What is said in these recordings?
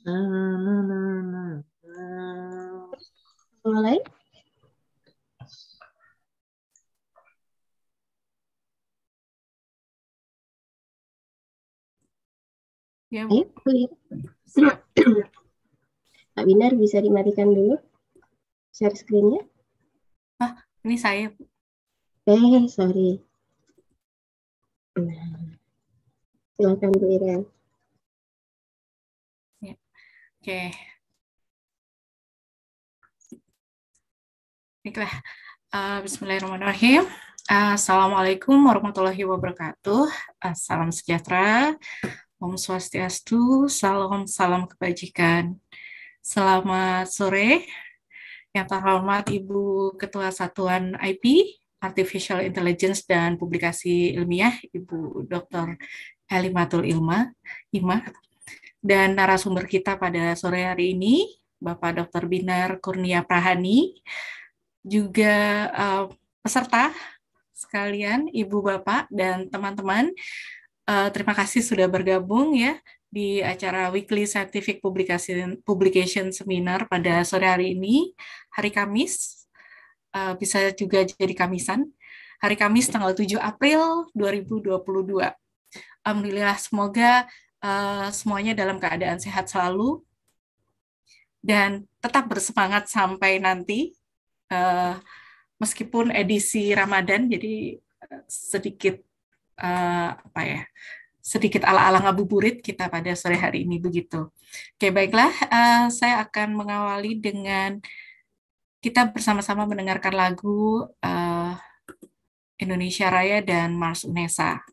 Mulai. Ya, Pak Binar bisa dimatikan dulu share screen-nya. Ah, ini saya. Eh, sorry. Nah, silakan Bu Iren. Oke. Baiklah. Uh, Bismillahirrahmanirrahim. Uh, Assalamualaikum warahmatullahi wabarakatuh. Uh, salam sejahtera. Om Swastiastu. Salam salam kebajikan. Selamat sore. Yang terhormat Ibu Ketua Satuan IP, Artificial Intelligence dan Publikasi Ilmiah, Ibu Dr. Elimatul Ilma, Ima, dan narasumber kita pada sore hari ini, Bapak Dr. Binar Kurnia Prahani, juga uh, peserta sekalian, Ibu Bapak dan teman-teman. Uh, terima kasih sudah bergabung ya di acara Weekly Scientific Publication, Publication Seminar pada sore hari ini, hari Kamis, uh, bisa juga jadi Kamisan, hari Kamis tanggal 7 April 2022. Alhamdulillah, semoga Eh, semuanya dalam keadaan sehat selalu dan tetap bersemangat sampai nanti uh, meskipun edisi Ramadan jadi eh, sedikit uh, apa ya sedikit ala-ala ngabuburit kita pada sore hari ini begitu. Oke baiklah, uh, saya akan mengawali dengan kita bersama-sama mendengarkan lagu uh, Indonesia Raya dan Mars Unesa.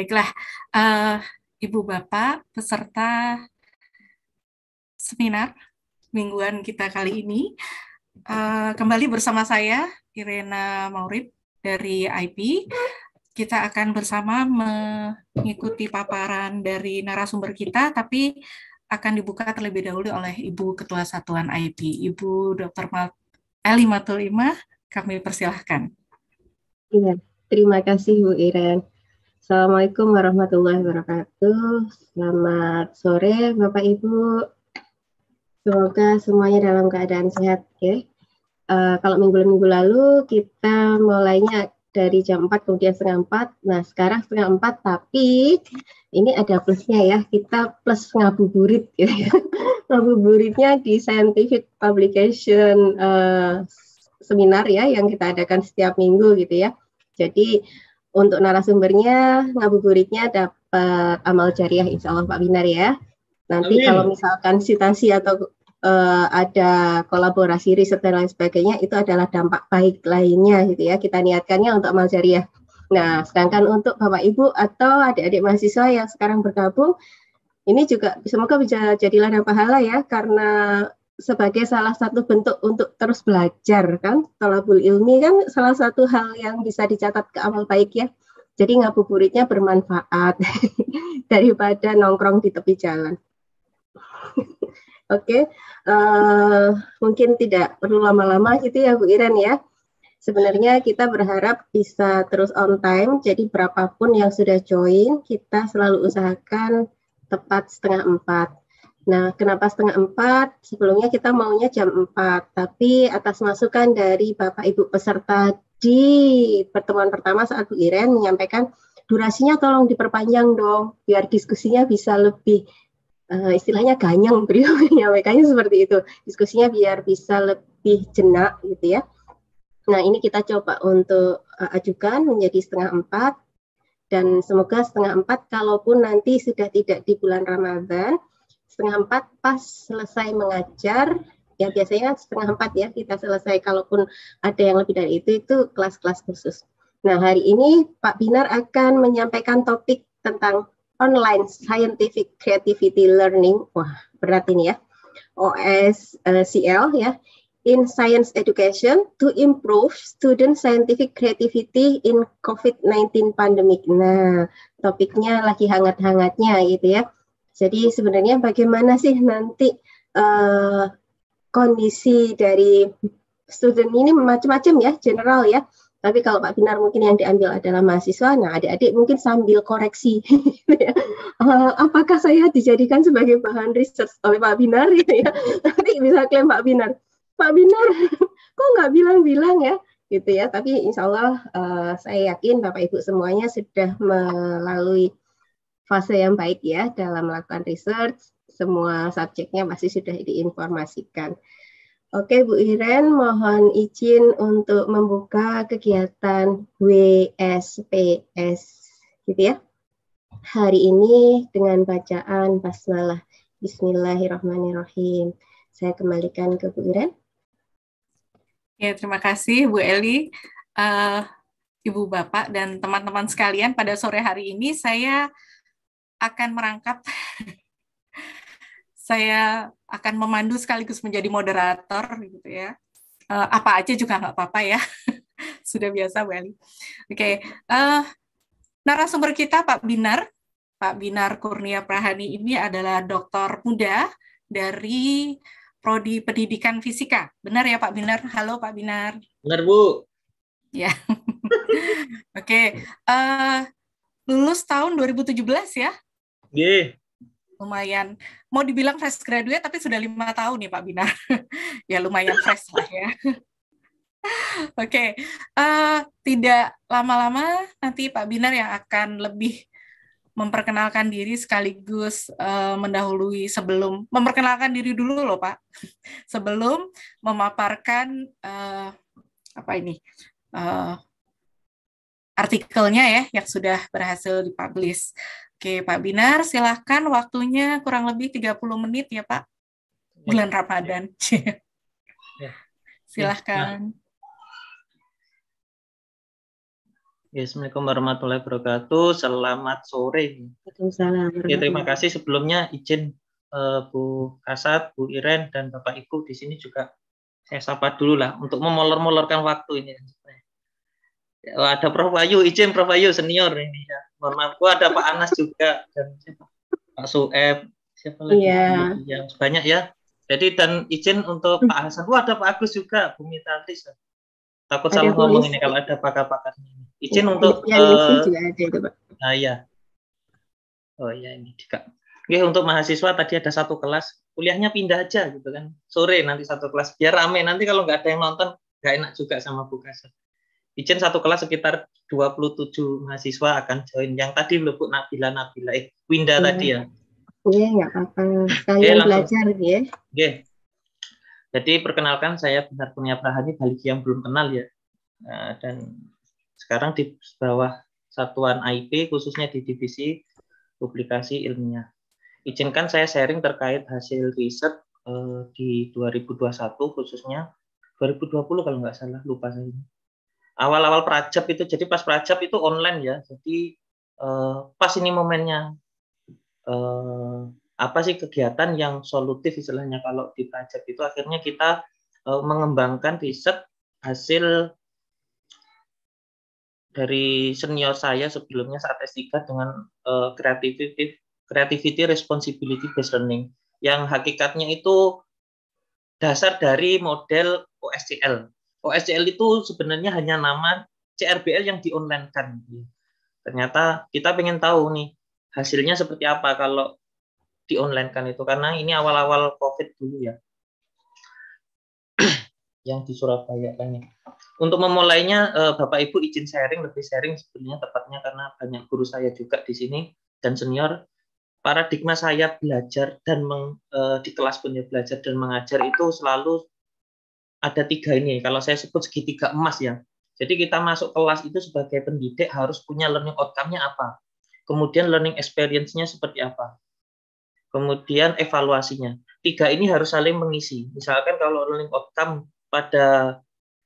baiklah uh, Ibu Bapak peserta seminar mingguan kita kali ini uh, kembali bersama saya Irena Maurib dari IP kita akan bersama mengikuti paparan dari narasumber kita, tapi akan dibuka terlebih dahulu oleh Ibu Ketua Satuan IP, Ibu Dr. Eli Matulima, kami persilahkan. Iya, terima kasih Bu Iren. Assalamualaikum warahmatullahi wabarakatuh. Selamat sore Bapak Ibu. Semoga semuanya dalam keadaan sehat ya. Uh, kalau minggu-minggu lalu kita mulainya dari jam 4 kemudian setengah 4. Nah, sekarang setengah 4 tapi ini ada plusnya ya. Kita plus ngabuburit ya. ngabuburitnya di scientific publication uh, seminar ya yang kita adakan setiap minggu gitu ya. Jadi untuk narasumbernya, ngabuburitnya dapat amal jariah insya Allah Pak Binar ya. Nanti Amin. kalau misalkan sitasi atau uh, ada kolaborasi riset dan lain sebagainya, itu adalah dampak baik lainnya gitu ya. Kita niatkannya untuk amal jariah. Nah, sedangkan untuk Bapak Ibu atau adik-adik mahasiswa yang sekarang bergabung, ini juga semoga bisa jadilah ladang pahala ya, karena sebagai salah satu bentuk untuk terus belajar kan tolabul ilmi kan salah satu hal yang bisa dicatat ke amal baik ya jadi ngabuburitnya bermanfaat daripada nongkrong di tepi jalan oke okay. uh, eh, mungkin tidak perlu lama-lama gitu ya Bu Iren ya sebenarnya kita berharap bisa terus on time jadi berapapun yang sudah join kita selalu usahakan tepat setengah empat Nah, kenapa setengah empat? Sebelumnya kita maunya jam empat, tapi atas masukan dari Bapak Ibu peserta di pertemuan pertama saat Bu Iren menyampaikan durasinya tolong diperpanjang dong, biar diskusinya bisa lebih uh, istilahnya ganyang beliau menyampaikannya seperti itu. Diskusinya biar bisa lebih jenak gitu ya. Nah, ini kita coba untuk uh, ajukan menjadi setengah empat dan semoga setengah empat kalaupun nanti sudah tidak di bulan Ramadan setengah empat pas selesai mengajar ya biasanya kan setengah empat ya kita selesai kalaupun ada yang lebih dari itu itu kelas-kelas khusus. Nah hari ini Pak Binar akan menyampaikan topik tentang online scientific creativity learning. Wah berat ini ya. OSCL ya in science education to improve student scientific creativity in COVID-19 pandemic. Nah, topiknya lagi hangat-hangatnya gitu ya. Jadi sebenarnya bagaimana sih nanti uh, kondisi dari student ini macam-macam ya, general ya. Tapi kalau Pak Binar mungkin yang diambil adalah mahasiswa, nah adik-adik mungkin sambil koreksi. Gitu ya. eh, apakah saya dijadikan sebagai bahan research oleh Pak Binar? Gitu ya. Nanti bisa klaim Pak Binar. Pak Binar, kok nggak bilang-bilang ya? Gitu ya. Tapi insya Allah uh, saya yakin Bapak Ibu semuanya sudah melalui fase yang baik ya dalam melakukan research. Semua subjeknya pasti sudah diinformasikan. Oke, Bu Iren, mohon izin untuk membuka kegiatan WSPS gitu ya. Hari ini dengan bacaan basmalah Bismillahirrahmanirrahim. Saya kembalikan ke Bu Iren. Ya, terima kasih Bu Eli. Uh, Ibu Bapak dan teman-teman sekalian pada sore hari ini saya akan merangkap. saya akan memandu sekaligus menjadi moderator gitu ya. Uh, apa aja juga nggak apa-apa ya. Sudah biasa Bu Oke, okay. uh, eh, narasumber kita Pak Binar. Pak Binar Kurnia Prahani ini adalah dokter muda dari prodi pendidikan fisika. Benar ya Pak Binar? Halo Pak Binar. Benar Bu. Ya. Oke. okay. Uh, eh, lulus tahun 2017 ya? Nggih. Lumayan. Mau dibilang fresh graduate tapi sudah lima tahun nih Pak Binar. ya lumayan fresh lah ya. Oke, okay. uh, eh, tidak lama-lama nanti Pak Binar yang akan lebih memperkenalkan diri sekaligus uh, mendahului sebelum memperkenalkan diri dulu loh Pak, sebelum memaparkan uh, apa ini uh, artikelnya ya yang sudah berhasil dipublish. Oke, Pak Binar, silahkan waktunya kurang lebih 30 menit ya, Pak. Ya. Bulan ya. Ramadan. Ya. silahkan. Ya, Assalamualaikum warahmatullahi wabarakatuh. Selamat sore. Ya, terima kasih sebelumnya izin uh, Bu Kasat, Bu Iren, dan Bapak Ibu di sini juga saya sapa dulu lah untuk memolor-molorkan waktu ini. Ya, ada Prof. Wayu, izin Prof. Wayu senior ini ya mohon maaf gua ada Pak Anas juga dan siapa Pak Sueb siapa lagi yeah. yang iya, banyak ya jadi dan izin untuk Pak Hasan gua oh, ada Pak Agus juga Bumi Tantis takut sama salah ngomong ini kalau ada pakar-pakarnya izin ya, untuk ya, uh, ada itu Pak Uh, ya oh ya ini juga Oke, untuk mahasiswa tadi ada satu kelas, kuliahnya pindah aja gitu kan. Sore nanti satu kelas biar rame. Nanti kalau nggak ada yang nonton, nggak enak juga sama bukasa izin satu kelas sekitar 27 mahasiswa akan join. Yang tadi loh Bu Nabila Nabila eh Winda ya. tadi ya. Iya, nggak apa-apa. Kalian ya, belajar gitu ya. Oke. Jadi perkenalkan saya Benar punya Prahani bagi yang belum kenal ya. Nah, dan sekarang di bawah satuan IP khususnya di divisi publikasi ilmiah. Izinkan saya sharing terkait hasil riset eh, di 2021 khususnya 2020 kalau nggak salah lupa saya. Ini awal-awal prajab itu jadi pas prajab itu online ya jadi uh, pas ini momennya uh, apa sih kegiatan yang solutif istilahnya kalau di prajab itu akhirnya kita uh, mengembangkan riset hasil dari senior saya sebelumnya saat S3 dengan uh, creativity creativity responsibility based learning yang hakikatnya itu dasar dari model OSCL OSCL oh, itu sebenarnya hanya nama CRBL yang di-online-kan. Ternyata kita pengen tahu nih hasilnya seperti apa kalau di-online-kan itu karena ini awal-awal COVID dulu ya yang di Surabaya kan ya. Untuk memulainya eh, Bapak Ibu izin sharing lebih sharing sebenarnya tepatnya karena banyak guru saya juga di sini dan senior paradigma saya belajar dan meng, eh, di kelas punya belajar dan mengajar itu selalu ada tiga ini kalau saya sebut segitiga emas ya jadi kita masuk kelas itu sebagai pendidik harus punya learning outcome-nya apa kemudian learning experience-nya seperti apa kemudian evaluasinya tiga ini harus saling mengisi misalkan kalau learning outcome pada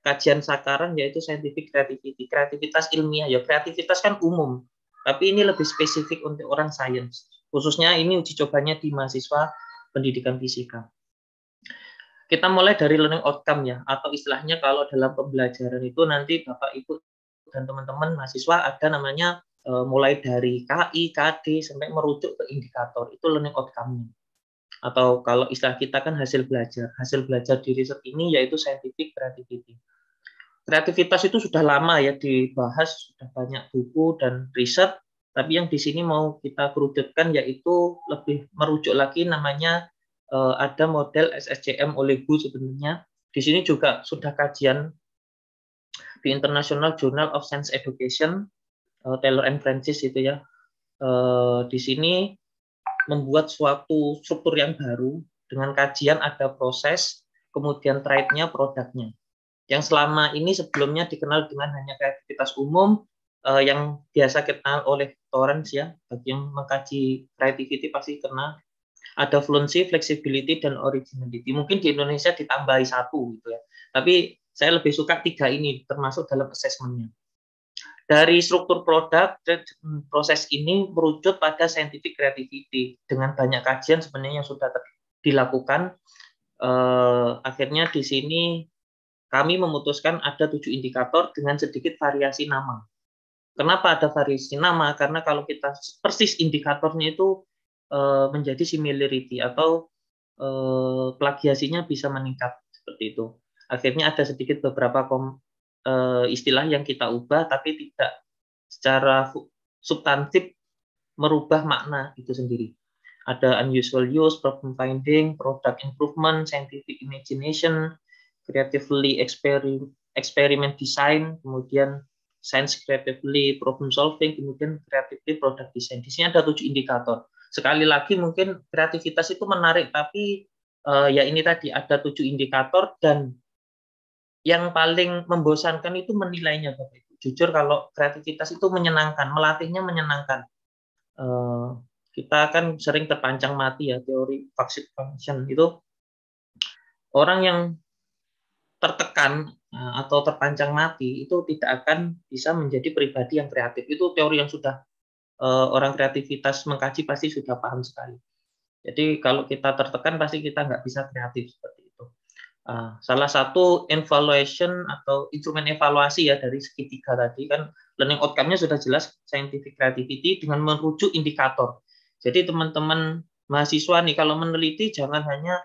kajian sekarang yaitu scientific creativity kreativitas ilmiah ya kreativitas kan umum tapi ini lebih spesifik untuk orang sains khususnya ini uji cobanya di mahasiswa pendidikan fisika kita mulai dari learning outcome ya, atau istilahnya kalau dalam pembelajaran itu nanti Bapak Ibu dan teman-teman mahasiswa ada namanya e, mulai dari KI, KD sampai merujuk ke indikator itu learning outcome Atau kalau istilah kita kan hasil belajar. Hasil belajar di riset ini yaitu scientific creativity. Kreativitas itu sudah lama ya dibahas, sudah banyak buku dan riset tapi yang di sini mau kita kerucutkan yaitu lebih merujuk lagi namanya Eh, ada model SSCM Olegu sebenarnya. Di sini juga sudah kajian di International Journal of Science Education eh, Taylor and Francis itu ya. Eh, di sini membuat suatu struktur yang baru dengan kajian ada proses, kemudian trade-nya, produknya. Yang selama ini sebelumnya dikenal dengan hanya kreativitas umum, uh, yang biasa kita oleh torrance ya, bagi yang mengkaji creativity pasti kenal ada fluency, flexibility, dan originality. Mungkin di Indonesia ditambahi satu gitu ya. Tapi saya lebih suka tiga ini termasuk dalam asesmennya. Dari struktur produk, proses ini merujuk pada scientific creativity dengan banyak kajian sebenarnya yang sudah dilakukan. Eh, akhirnya di sini kami memutuskan ada tujuh indikator dengan sedikit variasi nama. Kenapa ada variasi nama? Karena kalau kita persis indikatornya itu Eh, menjadi similarity atau eh, plagiasinya bisa meningkat seperti itu. Akhirnya ada sedikit beberapa kom, eh, istilah yang kita ubah tapi tidak secara substantif merubah makna itu sendiri. Ada unusual use, problem finding, product improvement, scientific imagination, creatively experiment, experiment design, kemudian science creatively problem solving, kemudian creatively product design. Di sini ada tujuh indikator sekali lagi mungkin kreativitas itu menarik tapi uh, ya ini tadi ada tujuh indikator dan yang paling membosankan itu menilainya Bapak Ibu. Jujur kalau kreativitas itu menyenangkan, melatihnya menyenangkan. Uh, kita kan sering terpancang mati ya teori toxic function itu orang yang tertekan eh, atau terpancang mati itu tidak akan bisa menjadi pribadi yang kreatif. Itu teori yang sudah Eh, orang kreativitas mengkaji pasti sudah paham sekali. Jadi kalau kita tertekan pasti kita nggak bisa kreatif seperti itu. Ah, salah satu evaluation atau instrumen evaluasi ya dari segitiga tadi kan learning outcome-nya sudah jelas scientific creativity dengan merujuk indikator. Jadi teman-teman mahasiswa nih kalau meneliti jangan hanya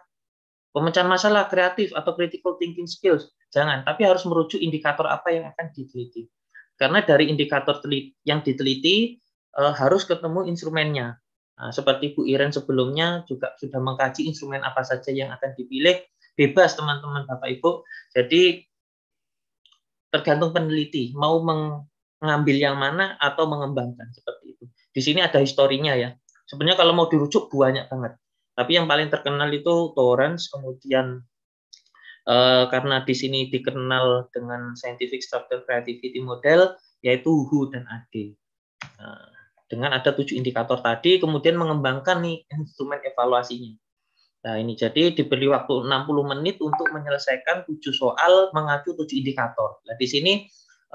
pemecahan masalah kreatif atau critical thinking skills, jangan, tapi harus merujuk indikator apa yang akan diteliti. Karena dari indikator yang diteliti uh, harus ketemu instrumennya. Nah, seperti Bu Iren sebelumnya juga sudah mengkaji instrumen apa saja yang akan dipilih, bebas teman-teman Bapak Ibu. Jadi tergantung peneliti mau mengambil yang mana atau mengembangkan seperti itu. Di sini ada historinya ya. Sebenarnya kalau mau dirujuk banyak banget. Tapi yang paling terkenal itu Torrance, kemudian eh, karena di sini dikenal dengan scientific structure creativity model yaitu Hu dan Ade. Nah, dengan ada tujuh indikator tadi, kemudian mengembangkan nih instrumen evaluasinya. Nah ini jadi diberi waktu 60 menit untuk menyelesaikan tujuh soal mengacu tujuh indikator. Nah di sini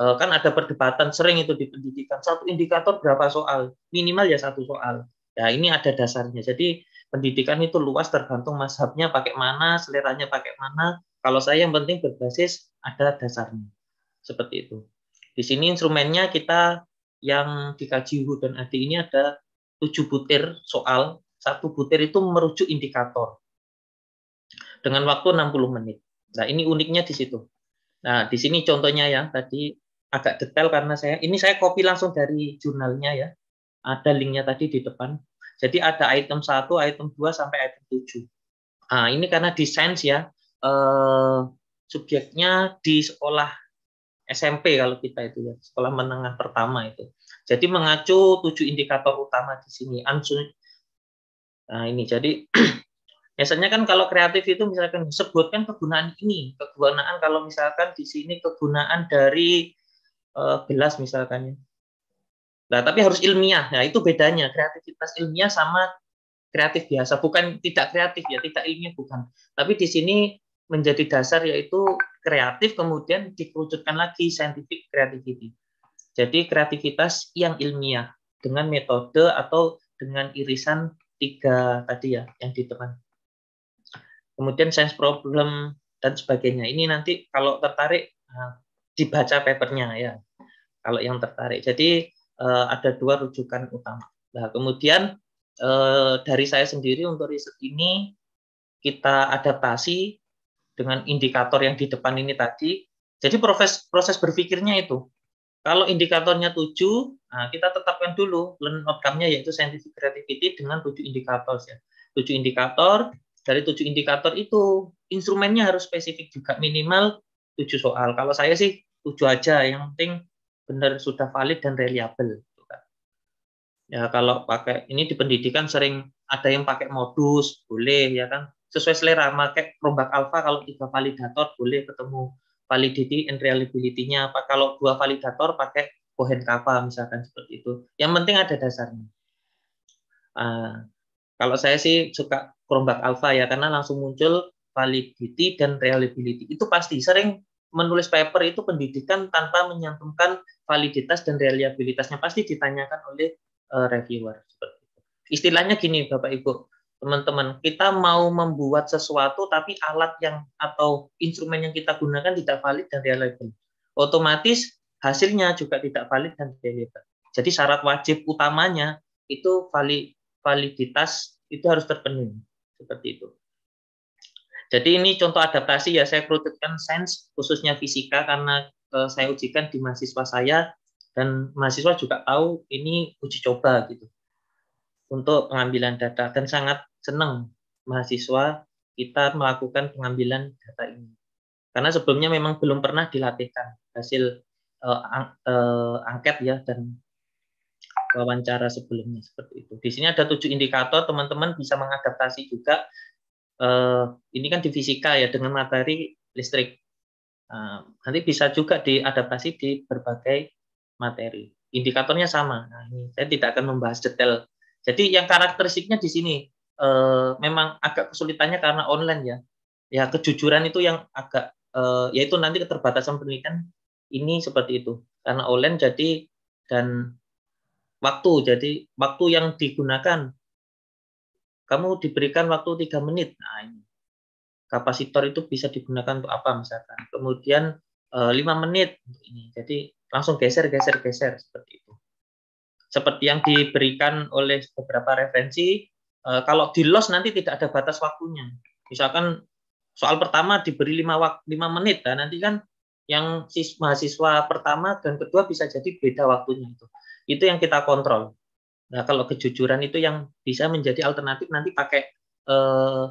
eh, kan ada perdebatan sering itu di pendidikan satu indikator berapa soal minimal ya satu soal. Nah ini ada dasarnya. Jadi pendidikan itu luas tergantung mazhabnya pakai mana, seleranya pakai mana. Kalau saya yang penting berbasis ada dasarnya seperti itu. Di sini instrumennya kita yang dikaji Hu dan Adi ini ada tujuh butir soal, satu butir itu merujuk indikator dengan waktu 60 menit. Nah, ini uniknya di situ. Nah, di sini contohnya ya, tadi agak detail karena saya ini saya copy langsung dari jurnalnya ya. Ada linknya tadi di depan. Jadi ada item 1, item 2, sampai item 7. Nah, ini karena di sains ya, eh, subjeknya di sekolah SMP kalau kita itu ya sekolah menengah pertama itu. Jadi mengacu tujuh indikator utama di sini. ansu. nah ini jadi biasanya kan kalau kreatif itu misalkan sebutkan kegunaan ini, kegunaan kalau misalkan di sini kegunaan dari uh, gelas misalkan ya. Nah tapi harus ilmiah. Nah itu bedanya kreativitas ilmiah sama kreatif biasa. Bukan tidak kreatif ya, tidak ilmiah bukan. Tapi di sini menjadi dasar yaitu kreatif kemudian dikerucutkan lagi scientific creativity. Jadi kreativitas yang ilmiah dengan metode atau dengan irisan tiga tadi ya yang ditekan. Kemudian science problem dan sebagainya. Ini nanti kalau tertarik nah, dibaca papernya ya. Kalau yang tertarik. Jadi eh, ada dua rujukan utama. Nah, kemudian eh, dari saya sendiri untuk riset ini kita adaptasi dengan indikator yang di depan ini tadi. Jadi proses proses berpikirnya itu. Kalau indikatornya 7, nah kita tetapkan dulu learn outcome-nya yaitu scientific creativity dengan 7 indikator ya. 7 indikator, dari 7 indikator itu instrumennya harus spesifik juga minimal 7 soal. Kalau saya sih 7 aja, yang penting benar sudah valid dan reliable. Gitu kan. Ya kalau pakai ini di pendidikan sering ada yang pakai modus, boleh ya kan sesuai selera pakai rombak alfa kalau tiga validator boleh ketemu validity and reliability-nya apa kalau dua validator pakai Cohen kappa misalkan seperti itu yang penting ada dasarnya uh, kalau saya sih suka rombak alfa ya karena langsung muncul validity dan reliability itu pasti sering menulis paper itu pendidikan tanpa menyantumkan validitas dan reliabilitasnya pasti ditanyakan oleh uh, reviewer seperti itu. istilahnya gini bapak ibu teman-teman kita mau membuat sesuatu tapi alat yang atau instrumen yang kita gunakan tidak valid dan reliable otomatis hasilnya juga tidak valid dan reliable jadi syarat wajib utamanya itu valid validitas itu harus terpenuhi seperti itu jadi ini contoh adaptasi ya saya kerucutkan sains khususnya fisika karena eh, saya ujikan di mahasiswa saya dan mahasiswa juga tahu ini uji coba gitu untuk pengambilan data dan sangat senang mahasiswa kita melakukan pengambilan data ini. Karena sebelumnya memang belum pernah dilatihkan hasil uh, ang, uh, angket ya dan wawancara sebelumnya seperti itu. Di sini ada tujuh indikator, teman-teman bisa mengadaptasi juga. Uh, ini kan di fisika ya dengan materi listrik. Uh, nanti bisa juga diadaptasi di berbagai materi. Indikatornya sama. Nah, ini saya tidak akan membahas detail. Jadi yang karakteristiknya di sini uh, memang agak kesulitannya karena online ya. Ya kejujuran itu yang agak uh, yaitu nanti keterbatasan penelitian ini seperti itu karena online jadi dan waktu jadi waktu yang digunakan kamu diberikan waktu tiga menit nah ini kapasitor itu bisa digunakan untuk apa misalkan kemudian eh, lima menit ini jadi langsung geser geser geser seperti itu seperti yang diberikan oleh beberapa referensi Eh, kalau di los nanti tidak ada batas waktunya. Misalkan soal pertama diberi lima waktu lima menit, dan nah nanti kan yang mahasiswa pertama dan kedua bisa jadi beda waktunya itu. Itu yang kita kontrol. Nah kalau kejujuran itu yang bisa menjadi alternatif nanti pakai eh,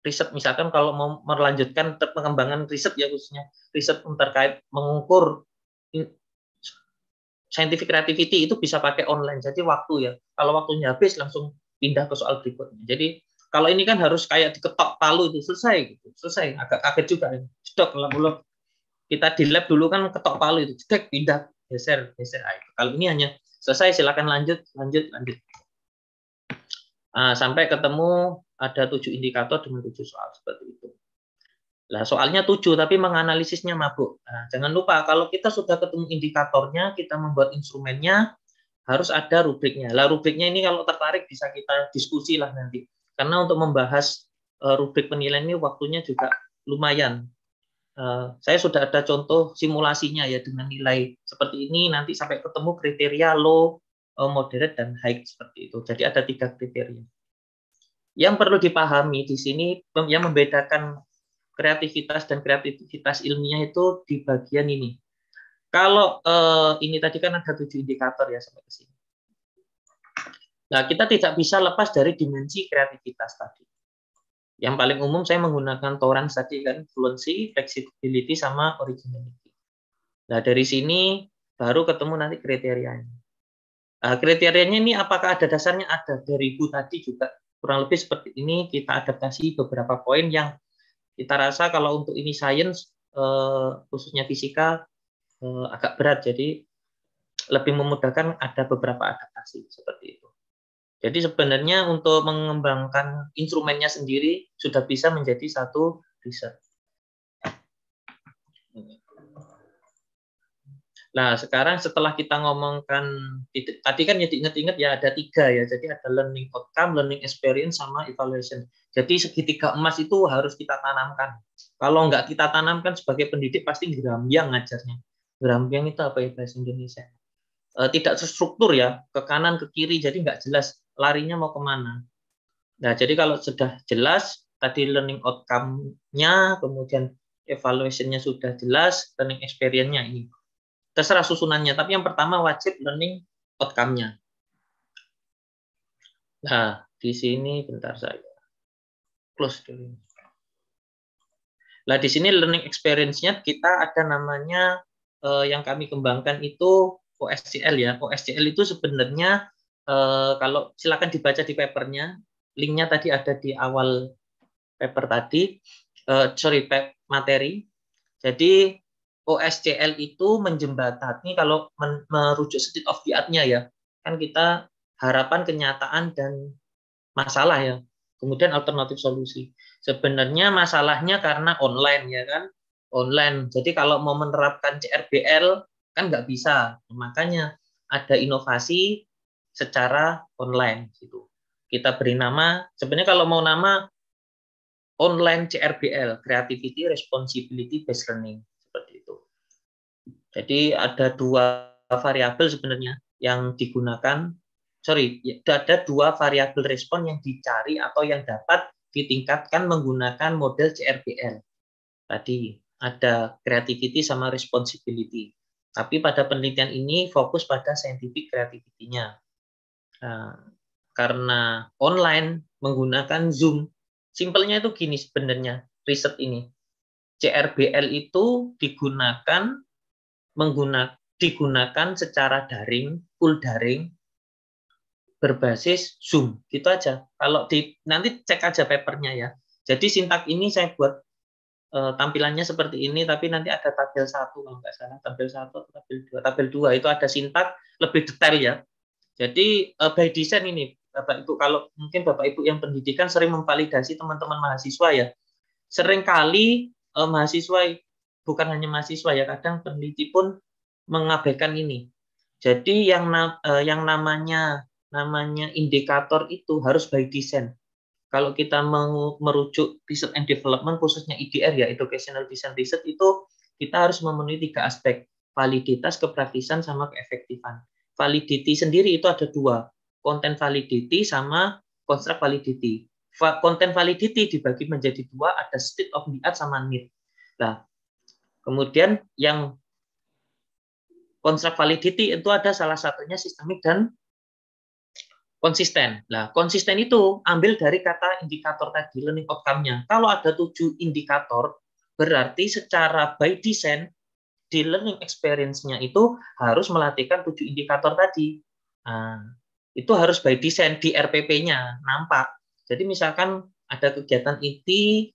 riset misalkan kalau mau melanjutkan pengembangan riset ya khususnya riset terkait mengukur scientific creativity itu bisa pakai online. Jadi waktu ya. Kalau waktunya habis langsung pindah ke soal berikutnya. Jadi kalau ini kan harus kayak diketok palu itu selesai gitu. Selesai. Agak kaget juga. ini. Stok ulang Kita di lab dulu kan ketok palu itu. cek, pindah geser geser air. Nah, kalau ini hanya selesai silakan lanjut lanjut lanjut. Nah, sampai ketemu ada tujuh indikator dengan tujuh soal seperti itu. Lah soalnya tujuh tapi menganalisisnya mabuk. Nah, jangan lupa kalau kita sudah ketemu indikatornya, kita membuat instrumennya harus ada rubriknya. Lah rubriknya ini kalau tertarik bisa kita diskusi lah nanti. Karena untuk membahas e, rubrik penilaian ini waktunya juga lumayan. E, saya sudah ada contoh simulasinya ya dengan nilai seperti ini nanti sampai ketemu kriteria low, e, moderate dan high seperti itu. Jadi ada tiga kriteria. Yang perlu dipahami di sini yang membedakan kreativitas dan kreativitas ilmiah itu di bagian ini. Kalau eh, ini tadi kan ada tujuh indikator ya sampai ke sini. Nah, kita tidak bisa lepas dari dimensi kreativitas tadi. Yang paling umum saya menggunakan toran tadi kan fluency, flexibility sama originality. Nah, dari sini baru ketemu nanti kriterianya. Nah, kriterianya ini apakah ada dasarnya? Ada dari Bu tadi juga kurang lebih seperti ini kita adaptasi beberapa poin yang kita rasa kalau untuk ini sains eh, khususnya fisika eh, agak berat jadi lebih memudahkan ada beberapa adaptasi seperti itu. Jadi sebenarnya untuk mengembangkan instrumennya sendiri sudah bisa menjadi satu riset. Nah, sekarang setelah kita ngomongkan, tadi kan diingat ingat ya ada tiga ya, jadi ada learning outcome, learning experience, sama evaluation. Jadi segitiga emas itu harus kita tanamkan. Kalau nggak kita tanamkan sebagai pendidik, pasti gerambiang ngajarnya. Gerambiang itu apa ya bahasa Indonesia? E, tidak terstruktur ya, ke kanan, ke kiri, jadi nggak jelas larinya mau kemana. Nah, jadi kalau sudah jelas, tadi learning outcome-nya, kemudian evaluation-nya sudah jelas, learning experience-nya ini terserah susunannya. Tapi yang pertama wajib learning outcome-nya. Nah, di sini bentar saya close dulu. lah di sini learning experience-nya kita ada namanya eh, yang kami kembangkan itu OSCL ya. OSCL itu sebenarnya eh, kalau silakan dibaca di papernya, linknya tadi ada di awal paper tadi, eh, sorry materi. Jadi OSCL itu menjembatani kalau men merujuk state of the art-nya ya. Kan kita harapan, kenyataan dan masalah ya. Kemudian alternatif solusi. Sebenarnya masalahnya karena online ya kan. Online. Jadi kalau mau menerapkan CRBL kan nggak bisa. Makanya ada inovasi secara online gitu. Kita beri nama, sebenarnya kalau mau nama online CRBL, creativity responsibility based learning. Jadi ada dua variabel sebenarnya yang digunakan, sorry, ada dua variabel respon yang dicari atau yang dapat ditingkatkan menggunakan model CRBL. Tadi ada creativity sama responsibility. Tapi pada penelitian ini fokus pada scientific creativity-nya. Nah, karena online menggunakan Zoom, simpelnya itu gini sebenarnya riset ini. CRBL itu digunakan menggunakan digunakan secara daring, full daring, berbasis Zoom. Gitu aja. Kalau di nanti cek aja papernya ya. Jadi sintak ini saya buat eh, tampilannya seperti ini, tapi nanti ada tabel satu kalau nggak salah, tabel satu, tabel dua, tabel dua itu ada sintak lebih detail ya. Jadi e, by design ini Bapak Ibu kalau mungkin Bapak Ibu yang pendidikan sering memvalidasi teman-teman mahasiswa ya. Seringkali e, mahasiswa bukan hanya mahasiswa ya, kadang peneliti pun mengabaikan ini. Jadi yang eh, yang namanya namanya indikator itu harus by design. Kalau kita merujuk research and development khususnya IDR ya educational design research itu kita harus memenuhi tiga aspek validitas, kepraktisan sama keefektifan. Validity sendiri itu ada dua, konten validity sama construct validity. Konten validity dibagi menjadi dua, ada state of the art sama need. Nah, Kemudian yang kontrak validity itu ada salah satunya sistemik dan konsisten. Nah, konsisten itu ambil dari kata indikator tadi, learning outcome-nya. Kalau ada tujuh indikator, berarti secara by design di learning experience-nya itu harus melatihkan tujuh indikator tadi. Nah, itu harus by design di RPP-nya, nampak. Jadi misalkan ada kegiatan inti,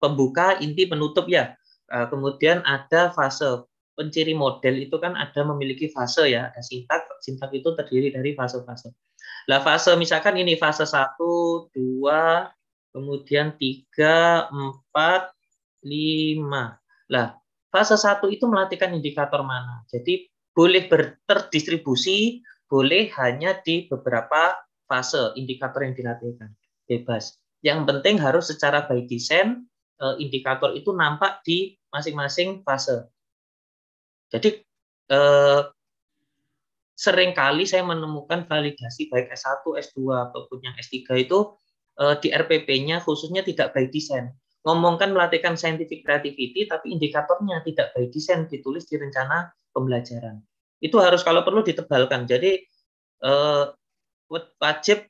pembuka, inti, penutup ya. Eh, kemudian ada fase penciri model itu kan ada memiliki fase ya, ada sintak, sintak itu terdiri dari fase-fase. Lah fase misalkan ini fase 1, 2, kemudian 3, 4, 5. Lah fase 1 itu melatihkan indikator mana. Jadi boleh terdistribusi, boleh hanya di beberapa fase indikator yang dilatihkan. Bebas. Yang penting harus secara by design Eh, indikator itu nampak di masing-masing fase. Jadi uh, seringkali saya menemukan validasi baik S1, S2 ataupun yang S3 itu uh, di RPP-nya khususnya tidak by design. Ngomongkan melatihkan scientific creativity tapi indikatornya tidak by design ditulis di rencana pembelajaran. Itu harus kalau perlu ditebalkan. Jadi uh, wajib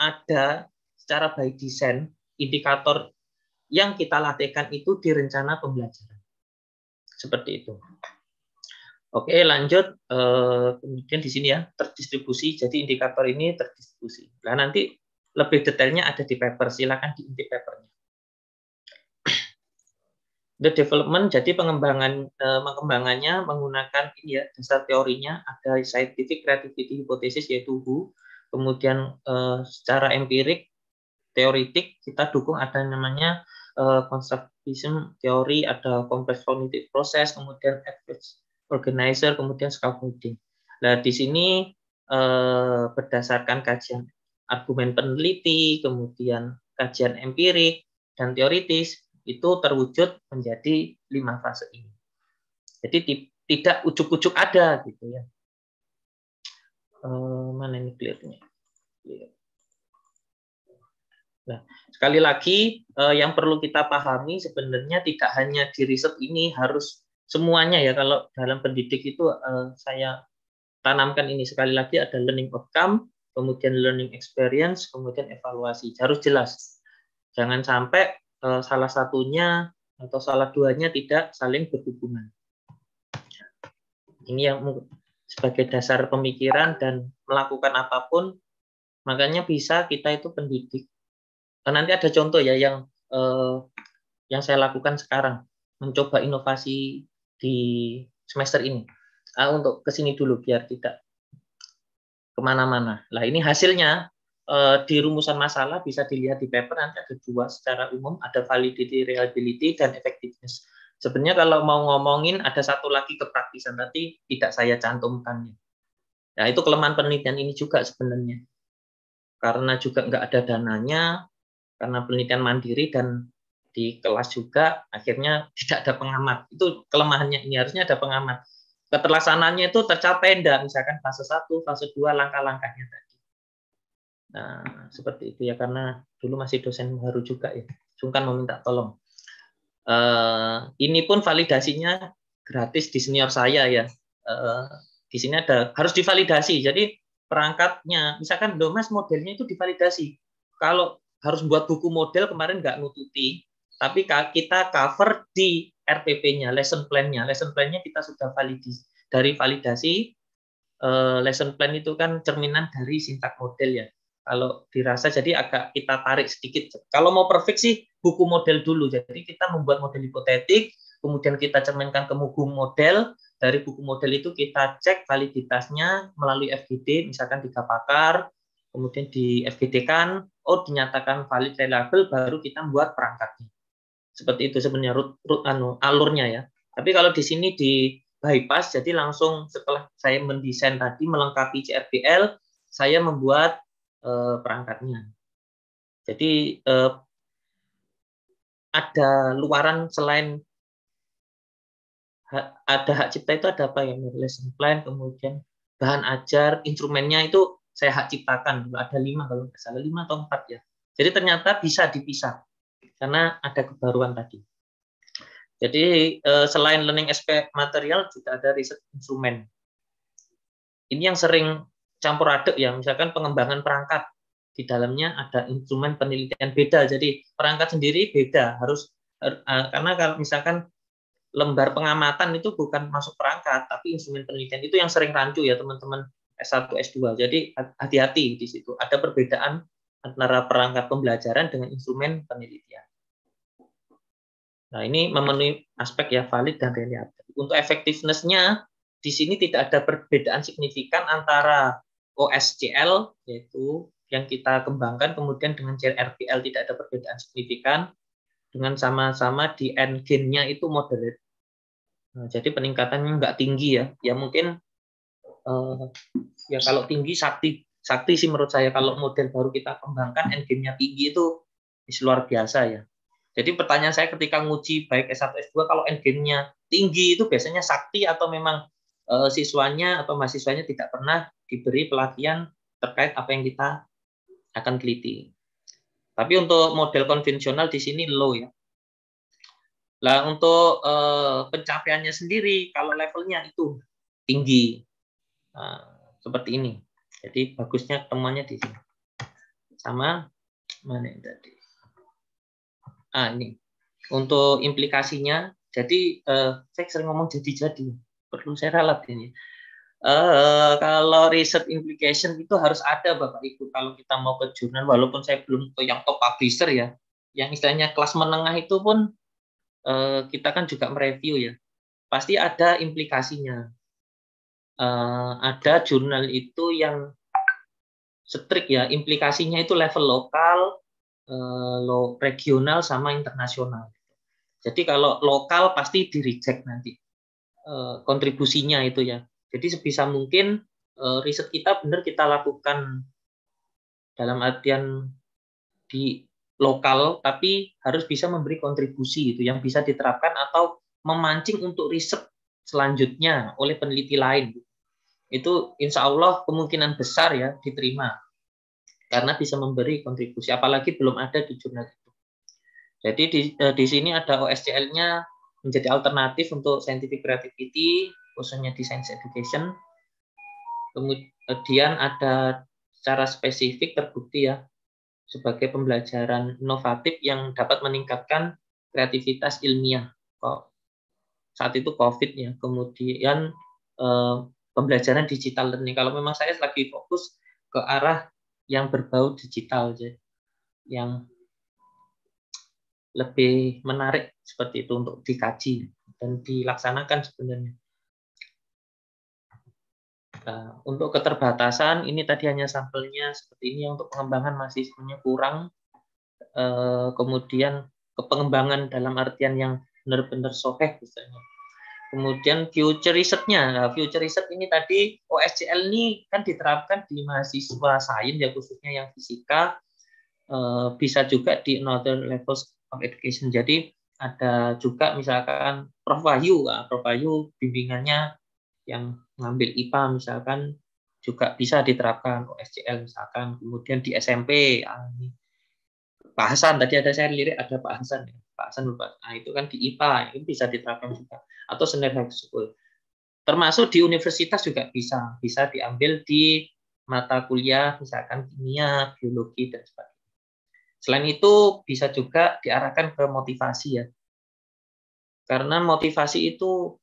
ada secara by design indikator yang kita latihkan itu di rencana pembelajaran. Seperti itu. Oke, lanjut. Eh, kemudian di sini ya, terdistribusi. Jadi indikator ini terdistribusi. Nah, nanti lebih detailnya ada di paper. Silakan di inti papernya. The development, jadi pengembangan eh, pengembangannya menggunakan ini ya, dasar teorinya ada scientific creativity hypothesis yaitu WHO, kemudian eh, secara empirik teoritik kita dukung ada namanya uh, teori, ada complex cognitive proses kemudian efforts organizer, kemudian scaffolding. Nah, di sini eh, berdasarkan kajian argumen peneliti, kemudian kajian empirik dan teoritis itu terwujud menjadi lima fase ini. Jadi tidak ujuk-ujuk ada gitu ya. Eh, mana ini clearnya? Clear. Nah, sekali lagi eh, yang perlu kita pahami sebenarnya tidak hanya di riset ini harus semuanya ya kalau dalam pendidik itu eh, saya tanamkan ini sekali lagi ada learning outcome, kemudian learning experience, kemudian evaluasi. Harus jelas. Jangan sampai eh, salah satunya atau salah duanya tidak saling berhubungan. Ini yang sebagai dasar pemikiran dan melakukan apapun makanya bisa kita itu pendidik Eh, nanti ada contoh ya yang eh, yang saya lakukan sekarang mencoba inovasi di semester ini ah, untuk kesini dulu biar tidak kemana-mana. Lah ini hasilnya eh, di rumusan masalah bisa dilihat di paper nanti ada dua secara umum ada validity, reliability dan effectiveness. Sebenarnya kalau mau ngomongin ada satu lagi kepraktisan nanti tidak saya cantumkannya. Nah itu kelemahan penelitian ini juga sebenarnya karena juga nggak ada dananya, karena penelitian mandiri dan di kelas juga akhirnya tidak ada pengamat. Itu kelemahannya ini harusnya ada pengamat. Keterlaksanannya itu tercapai enggak misalkan fase 1, fase 2 langkah-langkahnya tadi. Nah, seperti itu ya karena dulu masih dosen baru juga ya. Sungkan meminta tolong. Uh, ini pun validasinya gratis di senior saya ya. Uh, di sini ada harus divalidasi. Jadi perangkatnya misalkan domes modelnya itu divalidasi. Kalau harus buat buku model kemarin nggak nututi, tapi kita cover di RPP-nya, lesson plan-nya. Lesson plan-nya kita sudah validasi dari validasi eh, lesson plan itu kan cerminan dari sintak model ya. Kalau dirasa jadi agak kita tarik sedikit. Kalau mau perfect sih buku model dulu. Jadi kita membuat model hipotetik, kemudian kita cerminkan ke buku model. Dari buku model itu kita cek validitasnya melalui FGD, misalkan tiga pakar, kemudian di FGD kan oh dinyatakan valid reliable baru kita buat perangkatnya. Seperti itu sebenarnya root, root anu, alurnya ya. Tapi kalau di sini di bypass jadi langsung setelah saya mendesain tadi melengkapi CRPL, saya membuat eh, perangkatnya. Jadi eh, ada luaran selain ada hak cipta itu ada apa ya lesson plan kemudian bahan ajar instrumennya itu saya hak ciptakan dulu ada lima kalau nggak salah lima atau empat ya. Jadi ternyata bisa dipisah karena ada kebaruan tadi. Jadi eh, selain learning aspect material juga ada riset instrumen. Ini yang sering campur aduk ya, misalkan pengembangan perangkat di dalamnya ada instrumen penelitian beda. Jadi perangkat sendiri beda, harus er, eh, karena kalau misalkan lembar pengamatan itu bukan masuk perangkat, tapi instrumen penelitian itu yang sering rancu ya teman-teman S1, S2. Jadi hati-hati di situ. Ada perbedaan antara perangkat pembelajaran dengan instrumen penelitian. Nah, ini memenuhi aspek ya valid dan reliable. Untuk efektivitasnya di sini tidak ada perbedaan signifikan antara OSCL, yaitu yang kita kembangkan, kemudian dengan CRPL tidak ada perbedaan signifikan, dengan sama-sama di end gain-nya itu moderate. Nah, jadi peningkatannya nggak tinggi ya. Ya mungkin uh, ya kalau tinggi sakti sakti sih menurut saya kalau model baru kita kembangkan endgame-nya tinggi itu luar biasa ya. Jadi pertanyaan saya ketika nguji baik S1 S2 kalau endgame-nya tinggi itu biasanya sakti atau memang uh, siswanya atau mahasiswanya tidak pernah diberi pelatihan terkait apa yang kita akan teliti. Tapi untuk model konvensional di sini low ya. Lah untuk uh, pencapaiannya sendiri kalau levelnya itu tinggi. Nah, seperti ini. Jadi bagusnya temannya di sini. Sama mana yang tadi? Ah, ini. Untuk implikasinya, jadi uh, saya sering ngomong jadi-jadi. Perlu saya ralat ini. Uh, kalau riset implication itu harus ada Bapak Ibu kalau kita mau ke jurnal walaupun saya belum ke yang top publisher ya yang istilahnya kelas menengah itu pun uh, kita kan juga mereview ya pasti ada implikasinya uh, ada jurnal itu yang strict ya implikasinya itu level lokal, uh, regional sama internasional. Jadi kalau lokal pasti di reject nanti uh, kontribusinya itu ya. Jadi sebisa mungkin uh, riset kita benar kita lakukan dalam artian di lokal tapi harus bisa memberi kontribusi itu yang bisa diterapkan atau memancing untuk riset selanjutnya oleh peneliti lain itu insya Allah kemungkinan besar ya diterima karena bisa memberi kontribusi apalagi belum ada di jurnal itu jadi di, eh, di sini ada OSCL-nya menjadi alternatif untuk scientific creativity khususnya di science education kemudian ada secara spesifik terbukti ya sebagai pembelajaran inovatif yang dapat meningkatkan kreativitas ilmiah kok saat itu COVID ya kemudian eh, pembelajaran digital learning. Kalau memang saya lagi fokus ke arah yang berbau digital, yang lebih menarik seperti itu untuk dikaji dan dilaksanakan sebenarnya. Nah, untuk keterbatasan ini tadi hanya sampelnya seperti ini untuk pengembangan masih sebenarnya kurang. Eh, kemudian kepengembangan dalam artian yang benar-benar sohek misalnya Kemudian future risetnya. Nah, future riset ini tadi OSCL ini kan diterapkan di mahasiswa sains ya khususnya yang fisika eh, bisa juga di another levels of education. Jadi ada juga misalkan Prof Wahyu, nah, Prof Wahyu bimbingannya yang ngambil IPA misalkan juga bisa diterapkan OSCL misalkan kemudian di SMP ah, Pak Hasan tadi ada saya lirik ada Pak Hasan ya. Pak Hasan lupa. nah, itu kan di IPA itu bisa diterapkan juga atau senior high school termasuk di universitas juga bisa bisa diambil di mata kuliah misalkan kimia biologi dan sebagainya selain itu bisa juga diarahkan ke motivasi ya karena motivasi itu